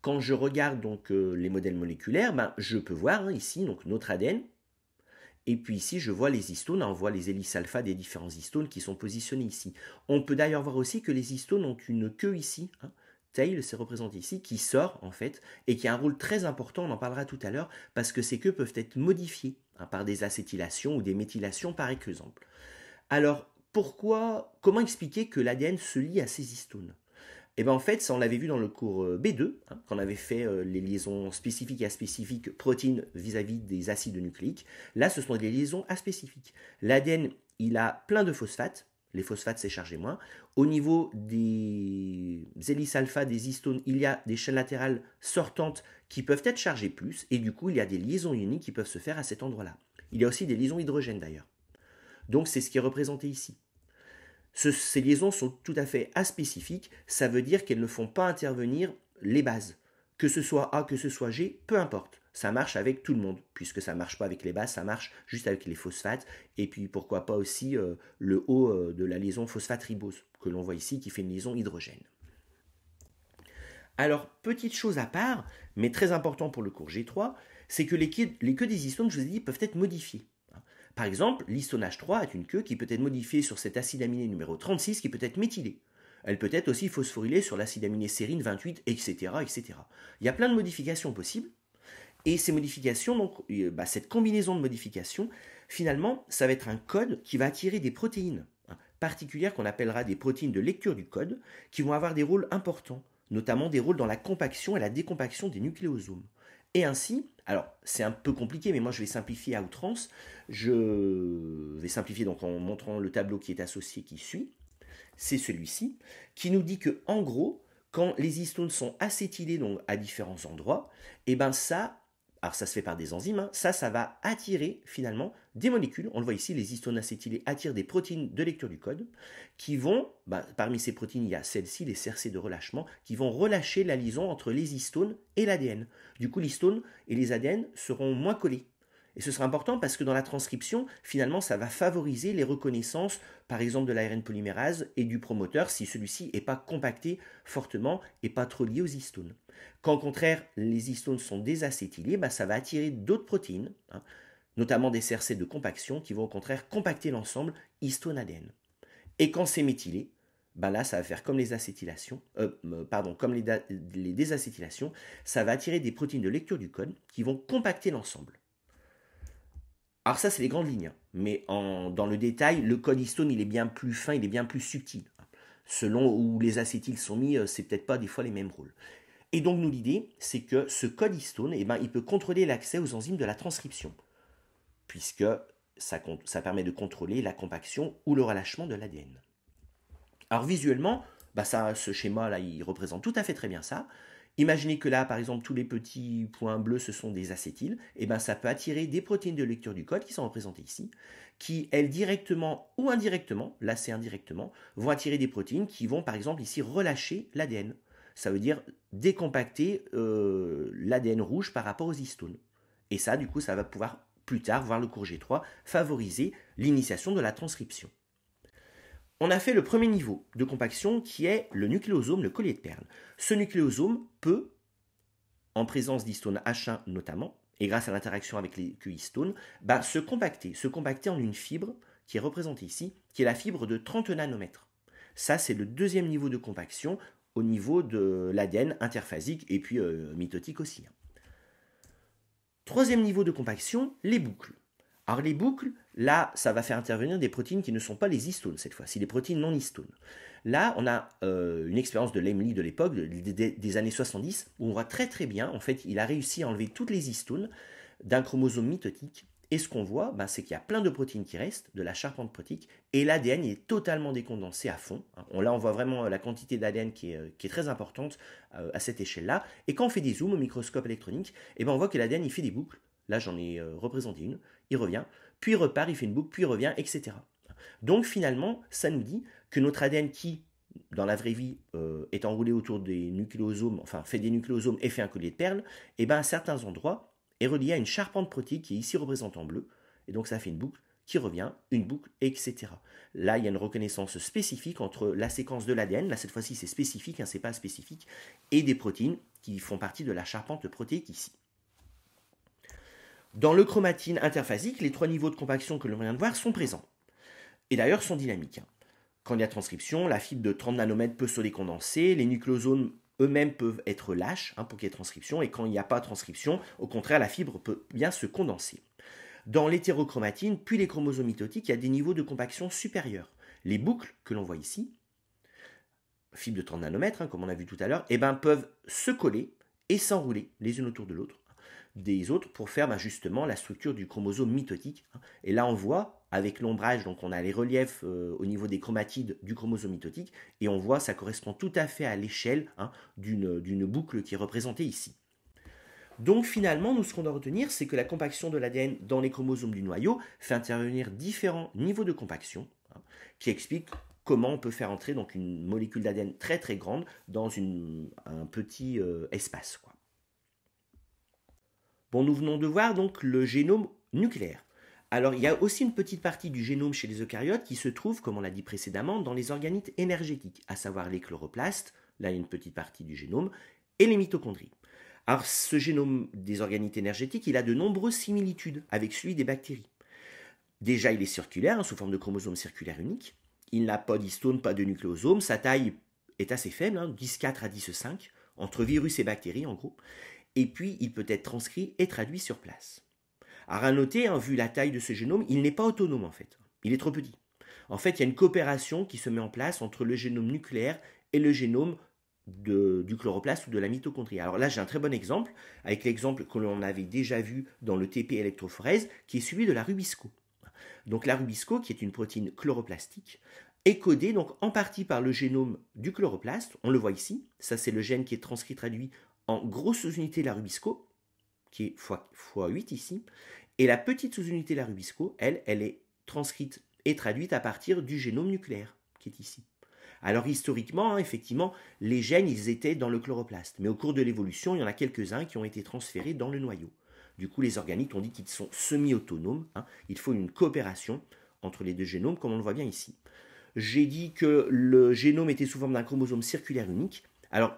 Quand je regarde donc euh, les modèles moléculaires, ben, je peux voir hein, ici donc notre ADN et puis ici, je vois les histones, hein, on voit les hélices alpha des différents histones qui sont positionnés ici. On peut d'ailleurs voir aussi que les histones ont une queue ici, hein. tail, c'est représenté ici, qui sort en fait, et qui a un rôle très important, on en parlera tout à l'heure, parce que ces queues peuvent être modifiées hein, par des acétylations ou des méthylations par exemple. Alors, pourquoi, comment expliquer que l'ADN se lie à ces histones et eh bien en fait, ça on l'avait vu dans le cours B2, quand on avait fait euh, les liaisons spécifiques et aspécifiques protéines vis-à-vis des acides nucléiques. Là, ce sont des liaisons aspécifiques. L'ADN, il a plein de phosphates. Les phosphates, c'est chargé moins. Au niveau des hélices alpha, des histones, il y a des chaînes latérales sortantes qui peuvent être chargées plus. Et du coup, il y a des liaisons ioniques qui peuvent se faire à cet endroit-là. Il y a aussi des liaisons hydrogènes d'ailleurs. Donc c'est ce qui est représenté ici ces liaisons sont tout à fait aspécifiques, ça veut dire qu'elles ne font pas intervenir les bases. Que ce soit A, que ce soit G, peu importe. Ça marche avec tout le monde, puisque ça ne marche pas avec les bases, ça marche juste avec les phosphates, et puis pourquoi pas aussi euh, le haut euh, de la liaison phosphate-ribose, que l'on voit ici, qui fait une liaison hydrogène. Alors, petite chose à part, mais très important pour le cours G3, c'est que les, que queues des histones, je vous ai dit, peuvent être modifiées. Par exemple, lisonnage 3 est une queue qui peut être modifiée sur cet acide aminé numéro 36 qui peut être méthylé. Elle peut être aussi phosphorylée sur l'acide aminé sérine 28, etc., etc. Il y a plein de modifications possibles. Et ces modifications, donc, euh, bah, cette combinaison de modifications, finalement, ça va être un code qui va attirer des protéines hein, particulières qu'on appellera des protéines de lecture du code, qui vont avoir des rôles importants, notamment des rôles dans la compaction et la décompaction des nucléosomes. Et ainsi, alors, c'est un peu compliqué, mais moi je vais simplifier à outrance. Je vais simplifier donc en montrant le tableau qui est associé, qui suit. C'est celui-ci, qui nous dit que en gros, quand les histones sont acétylées donc à différents endroits, et eh ben ça alors ça se fait par des enzymes, hein. ça, ça va attirer finalement des molécules, on le voit ici, les histones acétylées attirent des protéines de lecture du code, qui vont, bah, parmi ces protéines, il y a celles-ci, les CRC de relâchement, qui vont relâcher la liaison entre les histones et l'ADN. Du coup, l'histone et les ADN seront moins collés, et ce sera important parce que dans la transcription, finalement, ça va favoriser les reconnaissances, par exemple, de l'ARN polymérase et du promoteur si celui-ci n'est pas compacté fortement et pas trop lié aux histones. Quand au contraire, les histones sont désacétylées, bah, ça va attirer d'autres protéines, hein, notamment des CRC de compaction, qui vont au contraire compacter l'ensemble histone-ADN. Et quand c'est méthylé, bah, là, ça va faire comme les acétylations, euh, pardon, comme les désacétylations, ça va attirer des protéines de lecture du code qui vont compacter l'ensemble. Alors ça, c'est les grandes lignes. Hein. Mais en, dans le détail, le code il est bien plus fin, il est bien plus subtil. Hein. Selon où les acétyles sont mis, euh, c'est peut-être pas des fois les mêmes rôles. Et donc, nous, l'idée, c'est que ce code histone, eh ben, il peut contrôler l'accès aux enzymes de la transcription, puisque ça, permet de contrôler la compaction ou le relâchement de l'ADN. Alors, visuellement, bah, ce schéma-là, il représente tout à fait très bien ça. Imaginez que là, par exemple, tous les petits points bleus, ce sont des acétyles. Et eh ben, ça peut attirer des protéines de lecture du code qui sont représentées ici, qui, elles, directement ou indirectement, là c'est indirectement, vont attirer des protéines qui vont, par exemple, ici relâcher l'ADN. Ça veut dire décompacter euh, l'ADN rouge par rapport aux histones. Et ça, du coup, ça va pouvoir plus tard, voir le cours G3, favoriser l'initiation de la transcription. On a fait le premier niveau de compaction qui est le nucléosome, le collier de perles. Ce nucléosome peut, en présence d'histone H1 notamment, et grâce à l'interaction avec les Q-histones, bah, se compacter, se compacter en une fibre qui est représentée ici, qui est la fibre de 30 nanomètres. Ça, c'est le deuxième niveau de compaction au niveau de l'ADN interphasique et puis euh, mitotique aussi. Hein. Troisième niveau de compaction, les boucles. Alors les boucles, là, ça va faire intervenir des protéines qui ne sont pas les histones cette fois, ci des protéines non histones. Là, on a euh, une expérience de Lemley de l'époque, des années 70, où on voit très très bien, en fait, il a réussi à enlever toutes les histones d'un chromosome mitotique. Et ce qu'on voit, bah, c'est qu'il y a plein de protéines qui restent, de la charpente protique, et l'ADN est totalement décondensé à fond. Hein, on, là, on voit vraiment euh, la quantité d'ADN euh, qui, est, très importante à cette échelle-là. Et quand on fait des zooms au microscope électronique, et eh ben, on voit que l'ADN, il fait des boucles Là, j'en ai euh, représenté une, il revient, puis repart, il fait une boucle, puis revient, etc. Donc finalement, ça nous dit que notre ADN qui, dans la vraie vie, euh, est enroulé autour des nucléosomes, enfin fait des nucléosomes et fait un collier de perles, et eh bien à certains endroits est relié à une charpente protéique qui est ici représentée en bleu, et donc ça fait une boucle qui revient, une boucle, etc. Là, il y a une reconnaissance spécifique entre la séquence de l'ADN, là cette fois-ci c'est spécifique, hein, c'est pas spécifique, et des protéines qui font partie de la charpente protéique ici. Dans le chromatine interphasique, les trois niveaux de compaction que l'on vient de voir sont présents, et d'ailleurs sont dynamiques. Hein. Quand il y a transcription, la fibre de 30 nanomètres peut se décondenser, les nucléosomes eux-mêmes peuvent être lâches hein, pour qu'il y ait transcription, et quand il n'y a pas de transcription, au contraire, la fibre peut bien se condenser. Dans l'hétérochromatine, puis les chromosomes mitotiques, il y a des niveaux de compaction supérieurs. Les boucles que l'on voit ici, fibres de 30 nanomètres, hein, comme on a vu tout à l'heure, eh ben, peuvent se coller et s'enrouler les unes autour de l'autre des autres pour faire ajustement bah, justement la structure du chromosome mitotique. Hein. Et là, on voit avec l'ombrage, donc on a les reliefs euh, au niveau des chromatides du chromosome mitotique, et on voit ça correspond tout à fait à l'échelle hein, d'une boucle qui est représentée ici. Donc finalement, nous, ce qu'on doit retenir, c'est que la compaction de l'ADN dans les chromosomes du noyau fait intervenir différents niveaux de compaction, hein, qui expliquent comment on peut faire entrer donc une molécule d'ADN très très grande dans une, un petit euh, espace. Quoi. Bon, nous venons de voir donc le génome nucléaire. Alors, il y a aussi une petite partie du génome chez les eucaryotes qui se trouve, comme on l'a dit précédemment, dans les organites énergétiques, à savoir les chloroplastes, là il y a une petite partie du génome, et les mitochondries. Alors, ce génome des organites énergétiques, il a de nombreuses similitudes avec celui des bactéries. Déjà, il est circulaire, hein, sous forme de chromosome circulaire unique. Il n'a pas d'histone, pas de nucléosome. Sa taille est assez faible, 10,4 hein, à 10,5, entre virus et bactéries en gros et puis il peut être transcrit et traduit sur place. À noter, hein, vu la taille de ce génome, il n'est pas autonome en fait. Il est trop petit. En fait, il y a une coopération qui se met en place entre le génome nucléaire et le génome du chloroplaste ou de la mitochondrie. Alors là, j'ai un très bon exemple, avec l'exemple que l'on avait déjà vu dans le TP électrophorèse, qui est celui de la rubisco. Donc la rubisco, qui est une protéine chloroplastique, est codée donc en partie par le génome du chloroplaste, on le voit ici, ça c'est le gène qui est transcrit traduit en grosse sous-unité la Rubisco, qui est x, 8 ici, et la petite sous-unité la Rubisco, elle, elle est transcrite et traduite à partir du génome nucléaire, qui est ici. Alors historiquement, hein, effectivement, les gènes, ils étaient dans le chloroplaste. Mais au cours de l'évolution, il y en a quelques-uns qui ont été transférés dans le noyau. Du coup, les organites, ont dit qu'ils sont semi-autonomes. Hein. Il faut une coopération entre les deux génomes, comme on le voit bien ici. J'ai dit que le génome était sous forme d'un chromosome circulaire unique. Alors,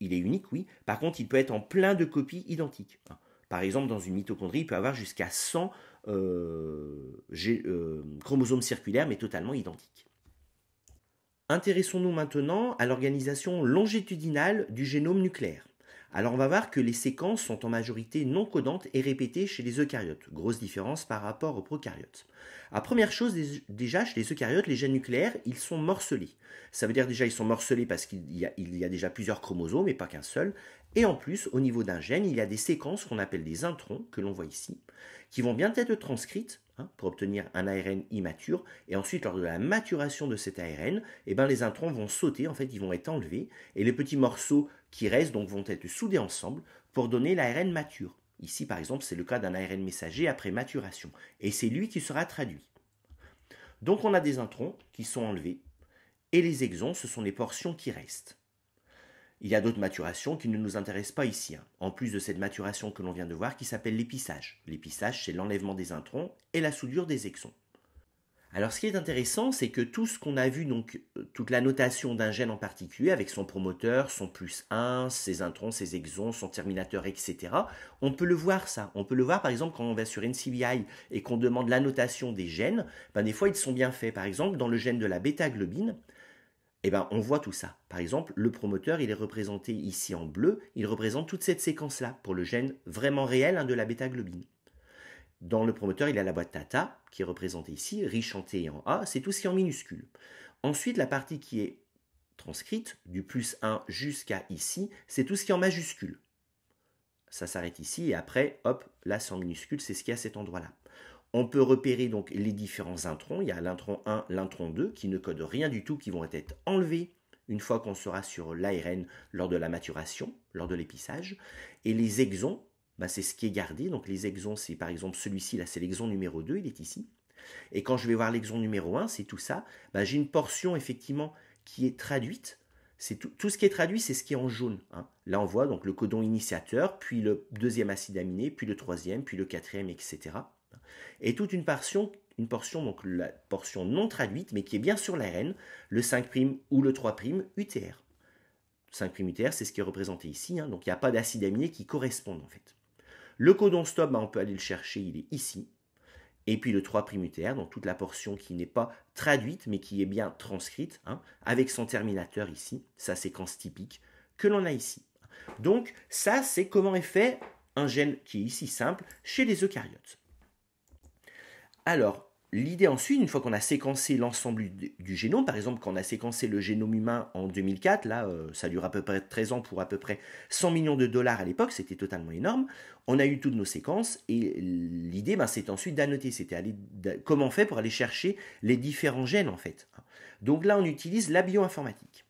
il est unique, oui. Par contre, il peut être en plein de copies identiques. Hein. Par exemple, dans une mitochondrie, il peut avoir jusqu'à 100 euh, euh, chromosomes circulaires, mais totalement identiques. Intéressons-nous maintenant à l'organisation longitudinale du génome nucléaire. Alors on va voir que les séquences sont en majorité non codantes et répétées chez les eucaryotes, grosse différence par rapport aux procaryotes. À première chose, déjà chez les eucaryotes, les gènes nucléaires, ils sont morcelés. Ça veut dire déjà ils sont morcelés parce qu'il y, a déjà plusieurs chromosomes et pas qu'un seul. Et en plus, au niveau d'un gène, il y a des séquences qu'on appelle des introns, que l'on voit ici, qui vont bien être transcrites hein, pour obtenir un ARN immature. Et ensuite, lors de la maturation de cet ARN, eh ben, les introns vont sauter, en fait, ils vont être enlevés. Et les petits morceaux qui restent donc vont être soudés ensemble pour donner l'ARN mature. Ici, par exemple, c'est le cas d'un ARN messager après maturation, et c'est lui qui sera traduit. Donc on a des introns qui sont enlevés, et les exons, ce sont les portions qui restent. Il y a d'autres maturations qui ne nous intéressent pas ici, hein. en plus de cette maturation que l'on vient de voir qui s'appelle l'épissage. L'épissage, c'est l'enlèvement des introns et la soudure des exons. Alors ce qui est intéressant, c'est que tout ce qu'on a vu, donc euh, toute la notation d'un gène en particulier, avec son promoteur, son plus 1, ses introns, ses exons, son terminateur, etc., on peut le voir ça. On peut le voir par exemple quand on va sur NCBI et qu'on demande la notation des gènes, ben, des fois ils sont bien faits. Par exemple, dans le gène de la bêta-globine, eh ben, on voit tout ça. Par exemple, le promoteur, il est représenté ici en bleu, il représente toute cette séquence-là pour le gène vraiment réel hein, de la bêta-globine. Dans le promoteur, il y a la boîte Tata, qui est représentée ici, T et en A, c'est tout ce qui est en minuscule. Ensuite, la partie qui est transcrite, du plus 1 jusqu'à ici, c'est tout ce qui est en majuscule. Ça s'arrête ici, et après, hop, là c'est en minuscule, c'est ce qu'il y a à cet endroit-là. On peut repérer donc les différents introns. Il y a l'intron 1, l'intron 2 qui ne codent rien du tout, qui vont être enlevés une fois qu'on sera sur l'ARN lors de la maturation, lors de l'épissage. Et les exons, bah, c'est ce qui est gardé. Donc les exons, c'est par exemple celui-ci, là c'est l'exon numéro 2, il est ici. Et quand je vais voir l'exon numéro 1, c'est tout ça. Bah, j'ai une portion effectivement qui est traduite. C'est tout, ce qui est traduit, c'est ce qui est en jaune. Hein. Là, on voit donc le codon initiateur, puis le deuxième acide aminé, puis le troisième, puis le quatrième, etc. Et toute une portion, une portion donc la portion non traduite, mais qui est bien sur l'ARN, le 5' ou le 3' UTR. 5' UTR, c'est ce qui est représenté ici. Hein. donc, il n'y a pas d'acide aminé qui correspond en fait. Le codon stop, bah, on peut aller le chercher, il est ici. Et puis le 3' primitaire donc toute la portion qui n'est pas traduite, mais qui est bien transcrite, hein, avec son terminateur ici, sa séquence typique, que l'on a ici. Donc ça, c'est comment est fait un gène qui est ici simple chez les eucaryotes. Alors, L'idée ensuite, une fois qu'on a séquencé l'ensemble du, génome, par exemple quand on a séquencé le génome humain en 2004, là euh, ça dure à peu près 13 ans pour à peu près 100 millions de dollars à l'époque, c'était totalement énorme, on a eu toutes nos séquences et l'idée ben, c'est ensuite d'annoter, c'était comment on fait pour aller chercher les différents gènes en fait. Donc là on utilise la bioinformatique.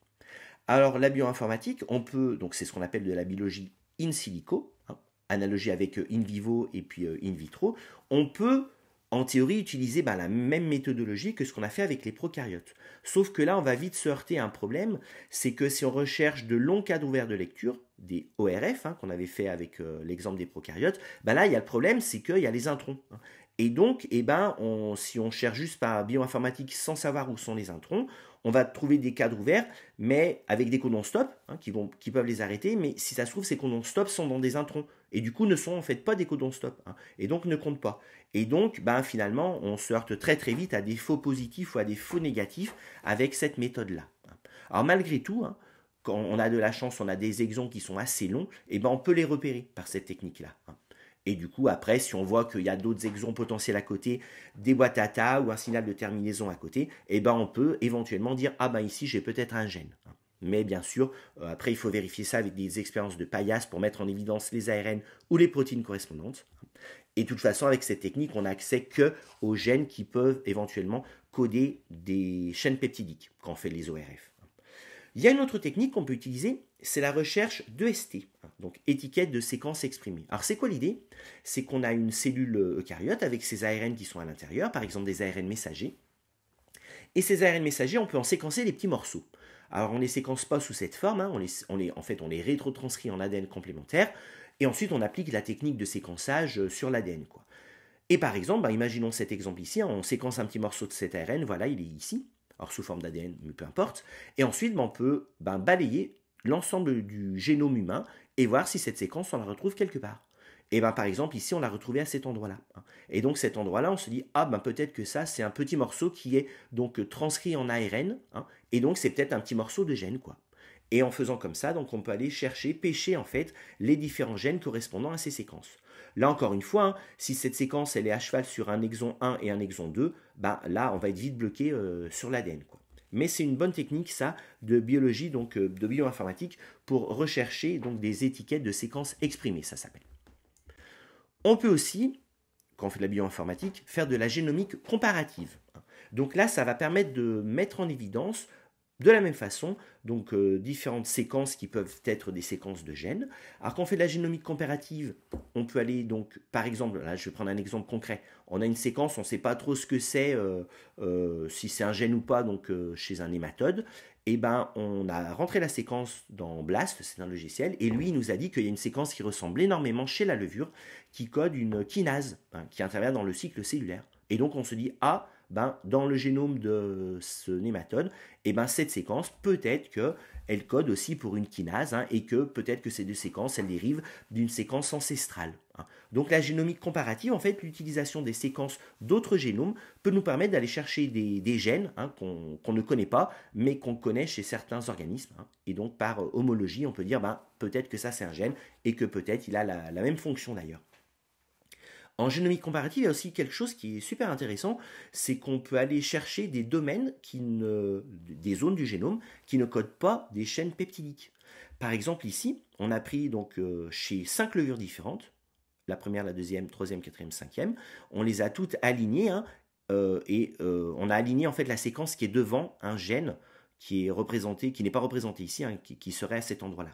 Alors la bioinformatique, on peut, donc c'est ce qu'on appelle de la biologie in silico, hein, analogie avec euh, in vivo et puis euh, in vitro, on peut en théorie utiliser bah, la même méthodologie que ce qu'on a fait avec les prokaryotes. Sauf que là, on va vite se heurter à un problème, c'est que si on recherche de longs cadres ouverts de lecture, des ORF hein, qu'on avait fait avec euh, l'exemple des prokaryotes, bah, là, il y a le problème, c'est qu'il y a les introns. Hein. Et donc, eh ben, si on cherche juste par bioinformatique sans savoir où sont les introns, on va trouver des cadres ouverts, mais avec des codons stop, hein, qui, vont, qui peuvent les arrêter, mais si ça se trouve, ces codons stop sont dans des introns et du coup ne sont en fait pas des codons stop, hein. et donc ne comptent pas. Et donc, ben, finalement, on se heurte très très vite à des faux positifs ou à des faux négatifs avec cette méthode-là. Hein. Alors malgré tout, hein, quand on a de la chance, on a des exons qui sont assez longs, et ben on peut les repérer par cette technique-là. Et du coup, après, si on voit qu'il y a d'autres exons potentiels à côté, des boîtes à tas ou un signal de terminaison à côté, et ben on peut éventuellement dire ah ben ici j'ai peut-être un gène. Mais bien sûr, euh, après, il faut vérifier ça avec des expériences de paillasse pour mettre en évidence les ARN ou les protéines correspondantes. Et de toute façon, avec cette technique, on n'a accès que aux gènes qui peuvent éventuellement coder des chaînes peptidiques quand on fait les ORF. Il y a une autre technique qu'on peut utiliser, c'est la recherche d'EST, donc étiquette de séquence exprimée. Alors c'est quoi l'idée C'est qu'on a une cellule euh, eucaryote avec ses ARN qui sont à l'intérieur, par exemple des ARN messagers. Et ces ARN messagers, on peut en séquencer des petits morceaux. Alors on ne les séquence pas sous cette forme, hein. on, les, on en fait on les rétrotranscrit en ADN complémentaire, et ensuite on applique la technique de séquençage euh, sur l'ADN. Et par exemple, bah, imaginons cet exemple ici, hein. on séquence un petit morceau de cet ARN, voilà, il est ici, alors sous forme d'ADN, mais peu importe, et ensuite bah, on peut bah, balayer l'ensemble du génome humain et voir si cette séquence on la retrouve quelque part. Et eh ben par exemple, ici, on l'a retrouvé à cet endroit-là. Hein. Et donc cet endroit-là, on se dit, ah ben peut-être que ça, c'est un petit morceau qui est donc euh, transcrit en ARN, hein. et donc c'est peut-être un petit morceau de gène, quoi. Et en faisant comme ça, donc on peut aller chercher, pêcher en fait les différents gènes correspondant à ces séquences. Là encore une fois, hein, si cette séquence elle est à cheval sur un exon 1 et un exon 2, bah ben, là on va être vite bloqué euh, sur l'ADN. Mais c'est une bonne technique ça de biologie donc euh, de bioinformatique pour rechercher donc des étiquettes de séquences exprimées, ça s'appelle. On peut aussi, quand on fait de la bioinformatique, faire de la génomique comparative. Donc là, ça va permettre de mettre en évidence de la même façon, donc euh, différentes séquences qui peuvent être des séquences de gènes. Alors quand on fait de la génomique comparative, on peut aller donc, par exemple, là je vais prendre un exemple concret, on a une séquence, on ne sait pas trop ce que c'est, euh, euh, si c'est un gène ou pas, donc chez un hématode. Eh ben, on a rentré la séquence dans Blast, c'est un logiciel, et lui, nous a dit qu'il y a une séquence qui ressemble énormément chez la levure, qui code une kinase, hein, qui intervient dans le cycle cellulaire. Et donc, on se dit, ah, ben, dans le génome de ce nématode, eh ben, cette séquence, peut-être qu'elle code aussi pour une kinase, hein, et que peut-être que ces deux séquences, elles dérivent d'une séquence ancestrale. Donc la génomique comparative, en fait, l'utilisation des séquences d'autres génomes peut nous permettre d'aller chercher des, gènes hein, qu'on ne connaît pas, mais qu'on connaît chez certains organismes. Hein. Et donc par euh, homologie, on peut dire ben, peut-être que ça c'est un gène et que peut-être il a la, même fonction d'ailleurs. En génomique comparative, il y a aussi quelque chose qui est super intéressant, c'est qu'on peut aller chercher des domaines, des zones du génome qui ne codent pas des chaînes peptidiques. Par exemple, ici, on a pris donc euh, chez cinq levures différentes, la première, la deuxième, troisième, quatrième, cinquième. On les a toutes alignées hein, euh, et euh, on a aligné en fait la séquence qui est devant un gène qui est représenté, qui n'est pas représenté ici, hein, qui, serait à cet endroit-là.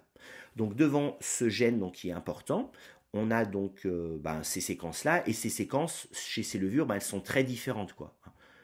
Donc devant ce gène qui est important, on a donc euh, ben, ces séquences-là et ces séquences chez ces levures, ben, elles sont très différentes quoi.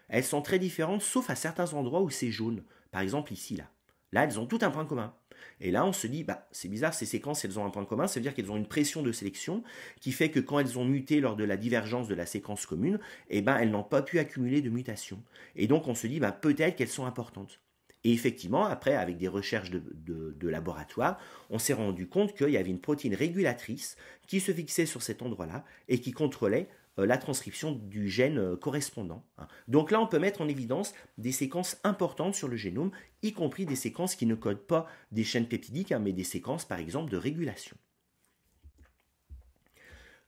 Elles sont très différentes sauf à certains endroits où c'est jaune. Par exemple ici là. Là, elles ont tout un point commun. Et là, on se dit, bah, c'est bizarre, ces séquences, elles ont un point commun, ça veut dire qu'elles ont une pression de sélection qui fait que quand elles ont muté lors de la divergence de la séquence commune, eh ben, elles n'ont pas pu accumuler de mutations. Et donc, on se dit, bah, peut-être qu'elles sont importantes. Et effectivement, après, avec des recherches de laboratoire, on s'est rendu compte qu'il y avait une protéine régulatrice qui se fixait sur cet endroit-là et qui contrôlait euh, la transcription du gène euh, correspondant. Hein. Donc là, on peut mettre en évidence des séquences importantes sur le génome, y compris des séquences qui ne codent pas des chaînes peptidiques, hein, mais des séquences, par exemple, de régulation.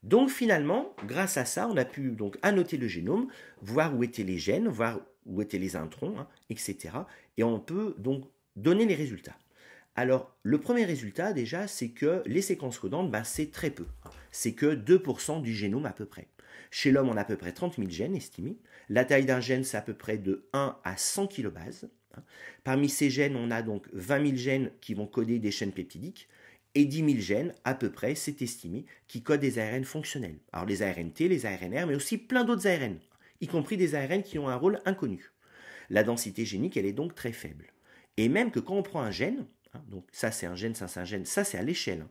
Donc finalement, grâce à ça, on a pu donc annoter le génome, voir où étaient les gènes, voir où étaient les introns, hein, etc. Et on peut donc donner les résultats. Alors, le premier résultat, déjà, c'est que les séquences codantes, ben, c'est très peu. C'est que 2% du génome à peu près. Chez l'homme, on a à peu près 30 000 gènes estimés. La taille d'un gène, c'est à peu près de 1 à 100 kilobases. Hein. Parmi ces gènes, on a donc 20 000 gènes qui vont coder des chaînes peptidiques et 10 000 gènes, à peu près, c'est estimé, qui codent des ARN fonctionnels. Alors les ARNT, les ARNR, mais aussi plein d'autres ARN, y compris des ARN qui ont un rôle inconnu. La densité génique, elle est donc très faible. Et même que quand on prend un gène, hein, donc ça c'est un gène, ça c'est un gène, ça c'est à l'échelle, hein,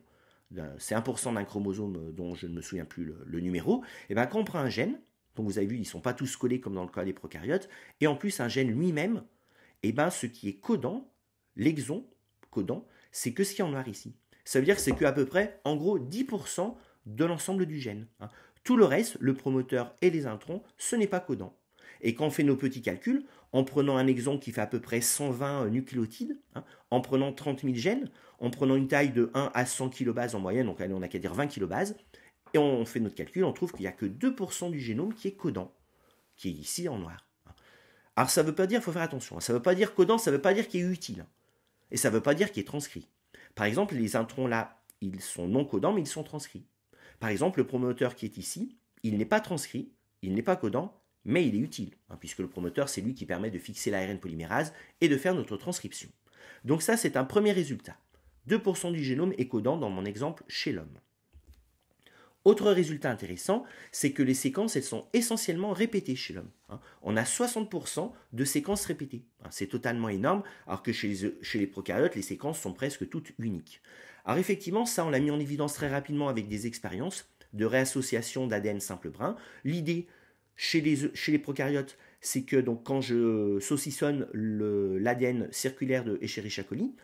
c'est 1% d'un chromosome euh, dont je ne me souviens plus le, numéro, et eh ben, quand on prend un gène, donc vous avez vu, ils ne sont pas tous collés comme dans le cas des prokaryotes, et en plus un gène lui-même, et eh ben, ce qui est codant, l'exon codant, c'est que ce qui en noir ici. Ça veut dire que c'est à peu près, en gros, 10% de l'ensemble du gène. Hein. Tout le reste, le promoteur et les introns, ce n'est pas codant. Et quand on fait nos petits calculs, en prenant un exon qui fait à peu près 120 nucléotides, hein, en prenant 30 000 gènes, en prenant une taille de 1 à 100 kilobases en moyenne, donc on n'a qu'à dire 20 kilobases, et on fait notre calcul, on trouve qu'il n'y a que 2% du génome qui est codant, qui est ici en noir. Alors ça ne veut pas dire, il faut faire attention, hein, ça ne veut pas dire codant, ça ne veut pas dire qu'il est utile, hein, et ça ne veut pas dire qu'il est transcrit. Par exemple, les introns là, ils sont non codants, mais ils sont transcrits. Par exemple, le promoteur qui est ici, il n'est pas transcrit, il n'est pas codant, mais il est utile, hein, puisque le promoteur, c'est lui qui permet de fixer l'ARN polymérase et de faire notre transcription. Donc ça, c'est un premier résultat. 2% du génome est codant dans mon exemple chez l'homme. Autre résultat intéressant, c'est que les séquences, elles sont essentiellement répétées chez l'homme. Hein. On a 60% de séquences répétées. Hein. C'est totalement énorme, alors que chez les, les prokaryotes, les séquences sont presque toutes uniques. Alors effectivement, ça, on l'a mis en évidence très rapidement avec des expériences de réassociation d'ADN simple brun. L'idée chez les, chez prokaryotes, c'est que donc, quand je saucissonne l'ADN circulaire de Escherichia coli,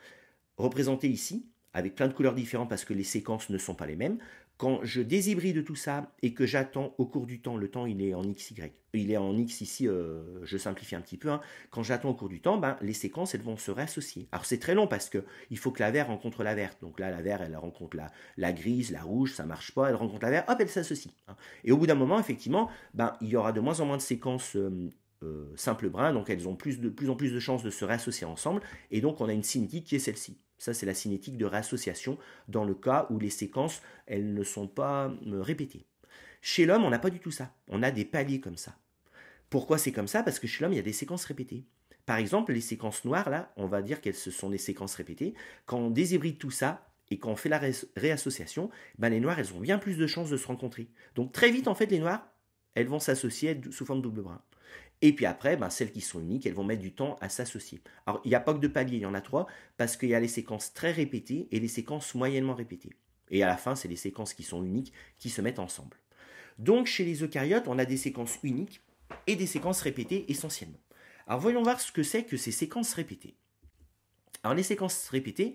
représenté ici, avec plein de couleurs différentes parce que les séquences ne sont pas les mêmes. Quand je déshybride de tout ça et que j'attends au cours du temps, le temps il est en XY, il est en X ici, euh, je simplifie un petit peu, hein. quand j'attends au cours du temps, ben, les séquences elles vont se réassocier. Alors c'est très long parce qu'il faut que la vert rencontre la verte. Donc là la verte elle rencontre la, grise, la rouge, ça marche pas, elle rencontre la verte, hop elle s'associe. Hein. Et au bout d'un moment effectivement, ben, il y aura de moins en moins de séquences euh, euh, simples brins, donc elles ont plus de plus en plus de chances de se réassocier ensemble, et donc on a une cinétique qui est celle-ci. Ça, c'est la cinétique de réassociation dans le cas où les séquences, elles ne sont pas euh, répétées. Chez l'homme, on n'a pas du tout ça. On a des paliers comme ça. Pourquoi c'est comme ça Parce que chez l'homme, il y a des séquences répétées. Par exemple, les séquences noires, là, on va dire qu'elles sont des séquences répétées. Quand on désébride tout ça et quand on fait la réassociation, ben, les noirs, elles ont bien plus de chances de se rencontrer. Donc très vite, en fait, les noirs, elles vont s'associer sous forme double brun. Et puis après, ben, celles qui sont uniques, elles vont mettre du temps à s'associer. Alors, il n'y a pas que de paliers, il y en a trois, parce qu'il y a les séquences très répétées et les séquences moyennement répétées. Et à la fin, c'est les séquences qui sont uniques qui se mettent ensemble. Donc, chez les eucaryotes, on a des séquences uniques et des séquences répétées essentiellement. Alors, voyons voir ce que c'est que ces séquences répétées. Alors, les séquences répétées,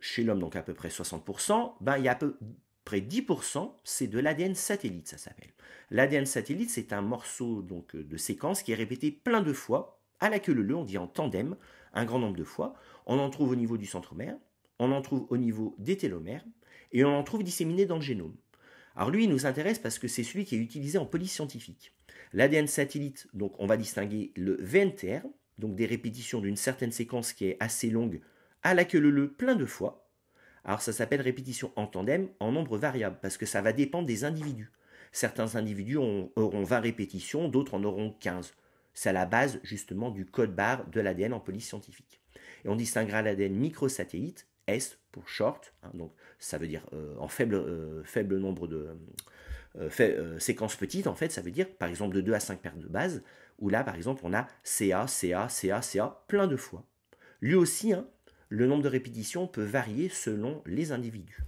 chez l'homme, donc à peu près 60%, ben, il y a peu, près 10%, c'est de l'ADN satellite, ça s'appelle. L'ADN satellite, c'est un morceau donc, euh, de séquence qui est répété plein de fois, à la queue LE, on dit en tandem, un grand nombre de fois. On en trouve au niveau du centromère, on en trouve au niveau des télomères, et on en trouve disséminé dans le génome. Alors lui, il nous intéresse parce que c'est celui qui est utilisé en police scientifique. L'ADN satellite, donc on va distinguer le VNTR, donc des répétitions d'une certaine séquence qui est assez longue, à la queue leu plein de fois, alors ça s'appelle répétition en tandem en nombre variable, parce que ça va dépendre des individus. Certains individus auront 20 répétitions, d'autres en auront 15. C'est à la base justement du code barre de l'ADN en police scientifique. Et on distinguera l'ADN microsatellite, S pour short, hein, donc ça veut dire euh, en euh, faible, nombre de euh, séquences petites, en fait ça veut dire par exemple de 2 à 5 paires de bases, où là par exemple on a CA, CA, CA, CA plein de fois. Lui aussi, hein, le nombre de répétitions peut varier selon les individus.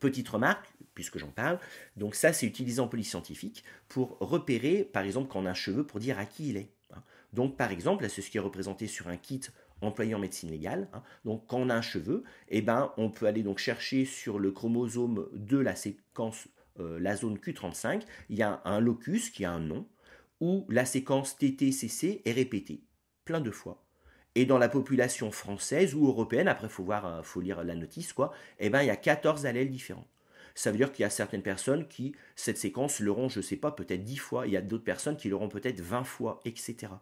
Petite remarque, puisque j'en parle, donc ça c'est utilisé en scientifique pour repérer, par exemple, quand on a un cheveu, pour dire à qui il est. Hein. Donc par exemple, c'est ce qui est représenté sur un kit employé en médecine légale. Hein. Donc quand on a un cheveu, eh ben, on peut aller donc chercher sur le chromosome de la séquence, euh, la zone Q35, il y a un locus qui a un nom, où la séquence TTCC est répétée plein de fois. Et dans la population française ou européenne, après faut euh, faut lire la notice quoi, eh ben il y a 14 allèles différents. Ça veut dire qu'il y a certaines personnes qui cette séquence l'auront, je sais pas, peut-être 10 fois. Il y a d'autres personnes qui l'auront peut-être 20 fois, etc.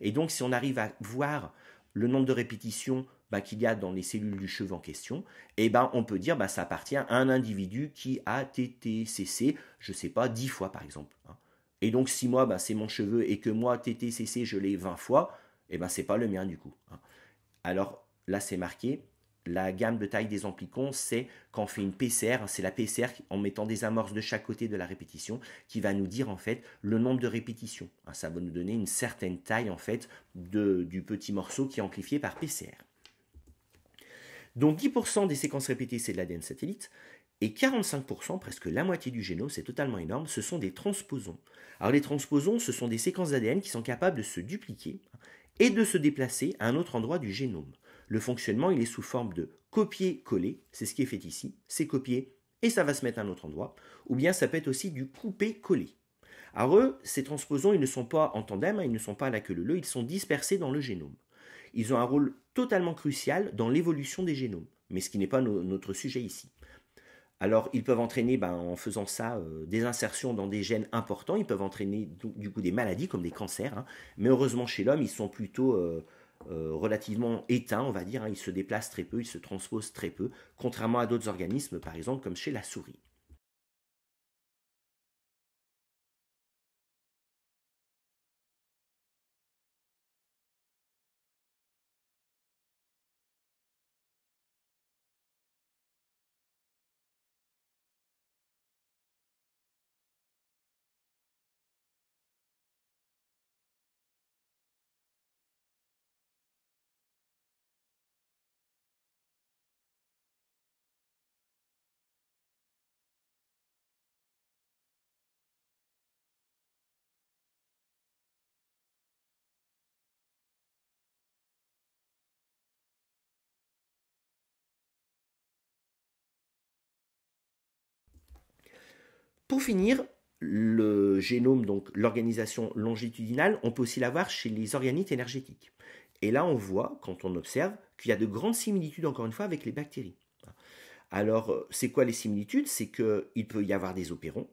Et donc si on arrive à voir le nombre de répétitions bah, qu'il y a dans les cellules du cheveu en question, eh ben on peut dire bah ça appartient à un individu qui a TTCC, je sais pas, 10 fois par exemple. Hein. Et donc si moi bah, c'est mon cheveu et que moi TTCC je l'ai 20 fois, et eh bien, ben c'est pas le mien du coup. Hein. Alors là c'est marqué, la gamme de taille des amplicons, c'est quand on fait une PCR, hein, c'est la PCR en mettant des amorces de chaque côté de la répétition qui va nous dire en fait le nombre de répétitions. Hein. Ça va nous donner une certaine taille en fait de, du petit morceau qui est amplifié par PCR. Donc 10% des séquences répétées, c'est de l'ADN satellite. Et 45%, presque la moitié du génome, c'est totalement énorme, ce sont des transposons. Alors les transposons, ce sont des séquences d'ADN qui sont capables de se dupliquer et de se déplacer à un autre endroit du génome. Le fonctionnement, il est sous forme de copier-coller, c'est ce qui est fait ici, c'est copier et ça va se mettre à un autre endroit, ou bien ça peut être aussi du couper-coller. Alors eux, ces transposons, ils ne sont pas en tandem, hein, ils ne sont pas à la queue le, leu ils sont dispersés dans le génome. Ils ont un rôle totalement crucial dans l'évolution des génomes, mais ce qui n'est pas notre sujet ici. Alors, ils peuvent entraîner, ben, en faisant ça, euh, des insertions dans des gènes importants. Ils peuvent entraîner du coup des maladies comme des cancers. Hein. Mais heureusement, chez l'homme, ils sont plutôt euh, euh, relativement éteints, on va dire. Hein. Ils se déplacent très peu, ils se transposent très peu, contrairement à d'autres organismes, par exemple, comme chez la souris. Pour finir, le génome, donc l'organisation longitudinale, on peut aussi l'avoir chez les organites énergétiques. Et là, on voit, quand on observe, qu'il y a de grandes similitudes, encore une fois, avec les bactéries. Alors, euh, c'est quoi les similitudes C'est qu'il peut y avoir des opérons,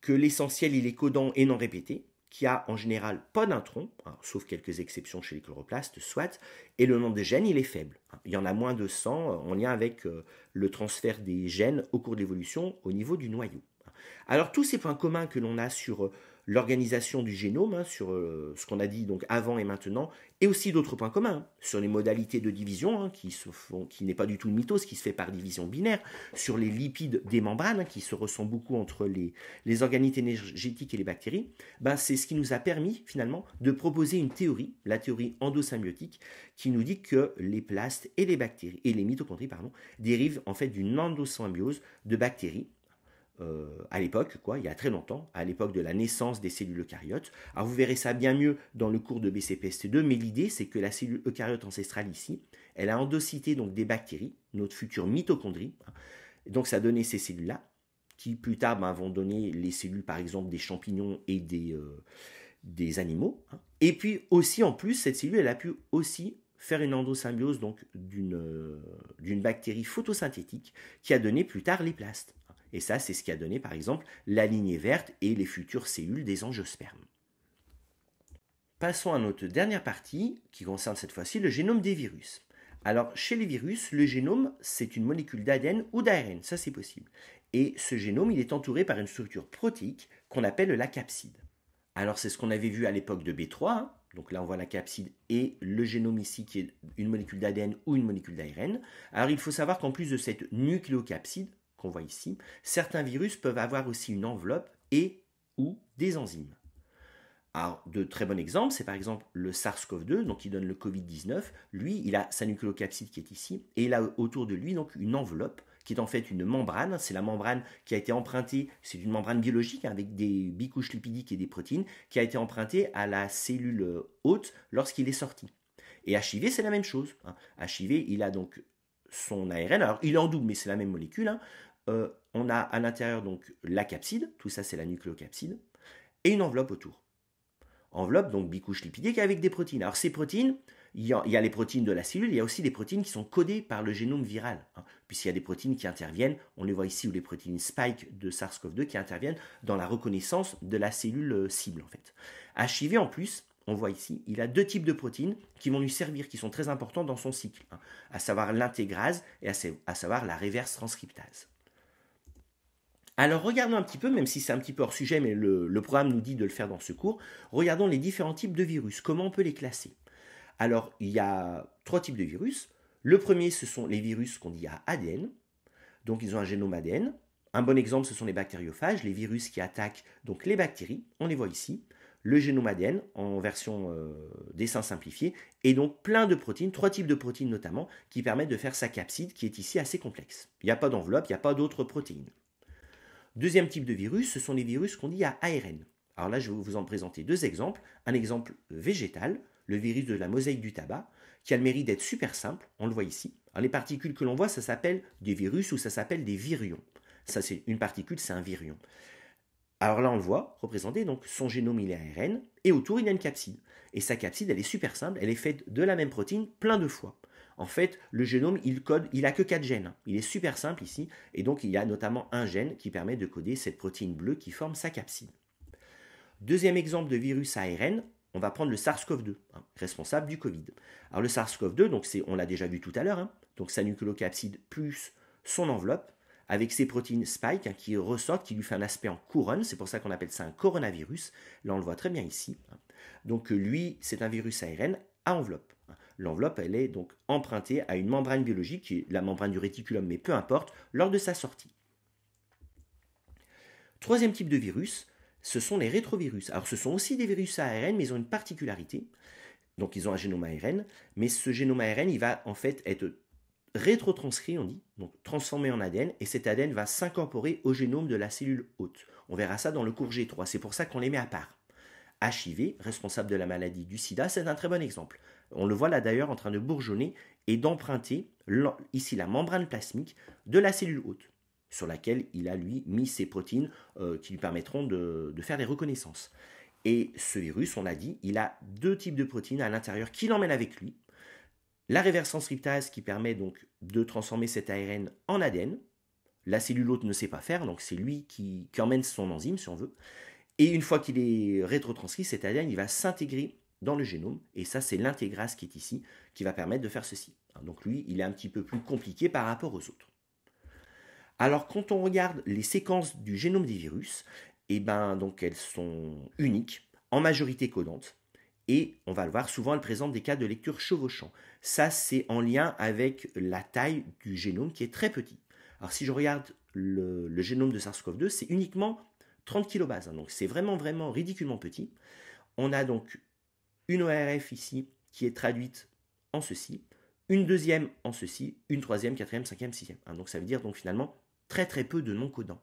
que l'essentiel, il est codant et non répété, qu'il n'y a en général pas d'intron, hein, sauf quelques exceptions chez les chloroplastes, soit, et le nombre de gènes, il est faible. Hein, il y en a moins de 100 euh, en lien avec euh, le transfert des gènes au cours de l'évolution au niveau du noyau. Alors tous ces points communs que l'on a sur euh, l'organisation du génome, hein, sur euh, ce qu'on a dit donc avant et maintenant, et aussi d'autres points communs, hein, sur les modalités de division, hein, qui, n'est pas du tout une mitose, qui se fait par division binaire, sur les lipides des membranes, qui se ressent beaucoup entre les, organites énergétiques et les bactéries, ben, c'est ce qui nous a permis finalement de proposer une théorie, la théorie endosymbiotique, qui nous dit que les plastes et les bactéries, et les mitochondries, pardon, dérivent en fait d'une endosymbiose de bactéries euh, à l'époque, quoi, il y a très longtemps, à l'époque de la naissance des cellules eucaryotes. Alors vous verrez ça bien mieux dans le cours de BCPST2, mais l'idée c'est que la cellule eucaryote ancestrale ici, elle a endocyté donc des bactéries, notre future mitochondrie. Hein. donc ça donné ces cellules-là, qui plus tard ben, vont donner les cellules par exemple des champignons et des, euh, des animaux. Hein. Et puis aussi en plus, cette cellule, elle a pu aussi faire une endosymbiose donc d'une euh, bactérie photosynthétique qui a donné plus tard les plastes. Et ça, c'est ce qui a donné par exemple la lignée verte et les futures cellules des angiospermes. Passons à notre dernière partie qui concerne cette fois-ci le génome des virus. Alors, chez les virus, le génome, c'est une molécule d'ADN ou d'ARN, ça c'est possible. Et ce génome, il est entouré par une structure protéique qu'on appelle la capside. Alors, c'est ce qu'on avait vu à l'époque de B3, hein. donc là on voit la capside et le génome ici qui est une molécule d'ADN ou une molécule d'ARN. Alors, il faut savoir qu'en plus de cette nucléocapside, qu'on voit ici, certains virus peuvent avoir aussi une enveloppe et ou des enzymes. Alors, de très bons exemples, c'est par exemple le SARS-CoV-2, donc qui donne le Covid-19. Lui, il a sa nucléocapside qui est ici, et il a autour de lui donc une enveloppe qui est en fait une membrane. C'est la membrane qui a été empruntée, c'est une membrane biologique avec des bicouches lipidiques et des protéines, qui a été empruntée à la cellule hôte lorsqu'il est sorti. Et HIV, c'est la même chose. HIV, hein. il a donc son ARN, alors il est en double, mais c'est la même molécule, hein. Euh, on a à l'intérieur donc la capside, tout ça c'est la nucléocapside, et une enveloppe autour. Enveloppe donc bicouche lipidique avec des protéines. Alors ces protéines, il y, a, les protéines de la cellule, il y a aussi des protéines qui sont codées par le génome viral, hein. puisqu'il y a des protéines qui interviennent, on les voit ici, ou les protéines spike de SARS-CoV-2 qui interviennent dans la reconnaissance de la cellule euh, cible en fait. HIV en plus, on voit ici, il a deux types de protéines qui vont lui servir, qui sont très importants dans son cycle, hein, à savoir l'intégrase et à, à savoir la reverse transcriptase. Alors regardons un petit peu, même si c'est un petit peu hors sujet, mais le, programme nous dit de le faire dans ce cours, regardons les différents types de virus, comment on peut les classer. Alors il y a trois types de virus. Le premier, ce sont les virus qu'on dit à ADN, donc ils ont un génome ADN. Un bon exemple, ce sont les bactériophages, les virus qui attaquent donc les bactéries, on les voit ici. Le génome ADN en version euh, dessin simplifié, et donc plein de protéines, trois types de protéines notamment, qui permettent de faire sa capside qui est ici assez complexe. Il n'y a pas d'enveloppe, il n'y a pas d'autres protéines. Deuxième type de virus, ce sont les virus qu'on dit à ARN. Alors là, je vais vous en présenter deux exemples. Un exemple végétal, le virus de la mosaïque du tabac, qui a le mérite d'être super simple, on le voit ici. les particules que l'on voit, ça s'appelle des virus ou ça s'appelle des virions. Ça, c'est une particule, c'est un virion. Alors là, on le voit représenté, donc son génome il est ARN, et autour il y a une capside. Et sa capside, elle est super simple, elle est faite de la même protéine plein de fois. En fait, le génome, il code, il a que 4 gènes. Il est super simple ici, et donc il y a notamment un gène qui permet de coder cette protéine bleue qui forme sa capside. Deuxième exemple de virus ARN, on va prendre le SARS-CoV-2, hein, responsable du Covid. Alors le SARS-CoV-2, donc on l'a déjà vu tout à l'heure, hein, donc sa nucléocapside plus son enveloppe, avec ses protéines spike hein, qui ressortent, qui lui fait un aspect en couronne, c'est pour ça qu'on appelle ça un coronavirus, là on le voit très bien ici. Donc lui, c'est un virus ARN à enveloppe l'enveloppe, elle est donc empruntée à une membrane biologique, qui est la membrane du réticulum, mais peu importe, lors de sa sortie. Troisième type de virus, ce sont les rétrovirus. Alors ce sont aussi des virus à ARN, mais ils ont une particularité. Donc ils ont un génome ARN, mais ce génome ARN, il va en fait être rétrotranscrit, on dit, donc transformé en ADN, et cet ADN va s'incorporer au génome de la cellule hôte. On verra ça dans le cours G3, c'est pour ça qu'on les met à part. HIV, responsable de la maladie du sida, c'est un très bon exemple. On le voit là d'ailleurs en train de bourgeonner et d'emprunter ici la membrane plasmique de la cellule hôte, sur laquelle il a lui mis ses protéines euh, qui lui permettront de, faire des reconnaissances. Et ce virus, on l'a dit, il a deux types de protéines à l'intérieur qu'il emmène avec lui. La réversance transcriptase qui permet donc de transformer cet ARN en ADN. La cellule hôte ne sait pas faire, donc c'est lui qui, emmène son enzyme, si on veut. Et une fois qu'il est rétrotranscrit, cet ADN, il va s'intégrer dans le génome, et ça c'est l'intégrase qui est ici, qui va permettre de faire ceci. Hein, donc lui, il est un petit peu plus compliqué par rapport aux autres. Alors quand on regarde les séquences du génome des virus, et eh ben, donc elles sont uniques, en majorité codantes, et on va le voir, souvent elles présentent des cas de lecture chevauchant. Ça c'est en lien avec la taille du génome qui est très petit. Alors si je regarde le, génome de SARS-CoV-2, c'est uniquement 30 kilobases, hein, donc c'est vraiment vraiment ridiculement petit. On a donc une ORF ici qui est traduite en ceci, une deuxième en ceci, une troisième, quatrième, cinquième, sixième. Hein, donc ça veut dire donc finalement très très peu de non-codants.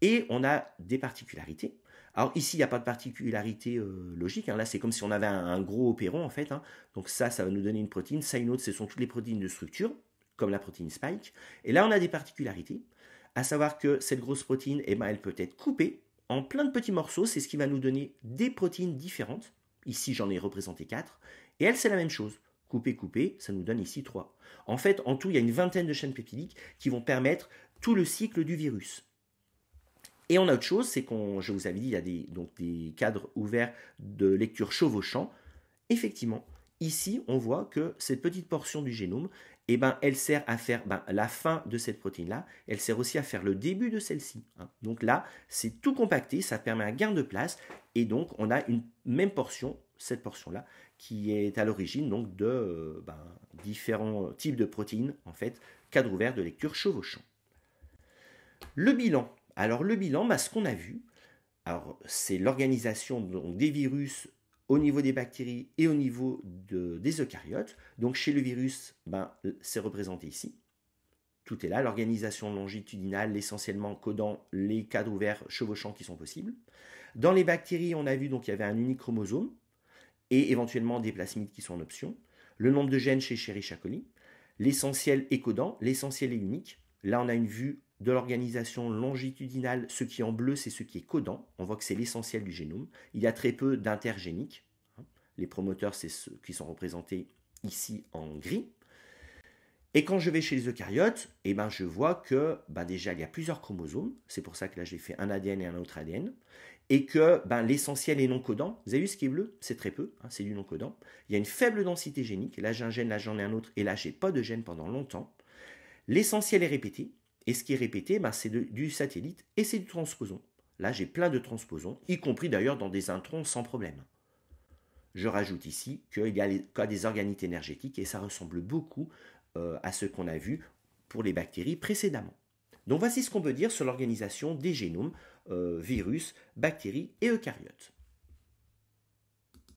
Et on a des particularités. Alors ici, il n'y a pas de particularité euh, logique. Hein. Là, c'est comme si on avait un, gros opéron en fait. Hein. Donc ça, ça va nous donner une protéine. Ça, une autre, ce sont toutes les protéines de structure, comme la protéine spike. Et là, on a des particularités, à savoir que cette grosse protéine, eh ben, elle peut être coupée en plein de petits morceaux. C'est ce qui va nous donner des protéines différentes. Ici, j'en ai représenté 4. Et elle, c'est la même chose. Couper, couper, ça nous donne ici 3. En fait, en tout, il y a une vingtaine de chaînes pépiliques qui vont permettre tout le cycle du virus. Et on a autre chose, c'est qu'on, je vous avais dit, il y a des, donc des cadres ouverts de lecture chevauchant. Effectivement, ici, on voit que cette petite portion du génome, eh ben, elle sert à faire ben, la fin de cette protéine-là, elle sert aussi à faire le début de celle-ci. Hein. Donc là, c'est tout compacté, ça permet un gain de place, et donc on a une même portion, cette portion-là, qui est à l'origine donc de euh, ben, différents types de protéines, en fait, cadre ouvert de lecture chevauchant. Le bilan. Alors le bilan, ben, ce qu'on a vu, alors c'est l'organisation des virus au niveau des bactéries et au niveau des eucaryotes. Donc chez le virus, ben, euh, c'est représenté ici. Tout est là, l'organisation longitudinale, l'essentiellement codant les cadres ouverts chevauchants qui sont possibles. Dans les bactéries, on a vu donc il y avait un unique chromosome et éventuellement des plasmides qui sont en option. Le nombre de gènes chez Chéri Chacoli, l'essentiel est codant, l'essentiel est unique. Là, on a une vue de l'organisation longitudinale, ce qui est en bleu, c'est ce qui est codant. On voit que c'est l'essentiel du génome. Il y a très peu d'intergéniques. Hein. Les promoteurs, c'est ceux qui sont représentés ici en gris. Et quand je vais chez les eucaryotes, eh ben, je vois que ben, déjà, il y a plusieurs chromosomes. C'est pour ça que là, j'ai fait un ADN et un autre ADN. Et que ben, l'essentiel est non codant. Vous avez vu ce qui est bleu C'est très peu, hein, c'est du non codant. Il y a une faible densité génique. Là, j'ai un gène, là, j'en ai un autre. Et là, j'ai pas de gène pendant longtemps. L'essentiel est répété. Et ce qui est répété, bah, c'est du satellite et c'est du transposon. Là, j'ai plein de transposons, y compris d'ailleurs dans des introns sans problème. Je rajoute ici qu'il y a des organites énergétiques et ça ressemble beaucoup euh, à ce qu'on a vu pour les bactéries précédemment. Donc voici ce qu'on peut dire sur l'organisation des génomes, euh, virus, bactéries et eucaryotes.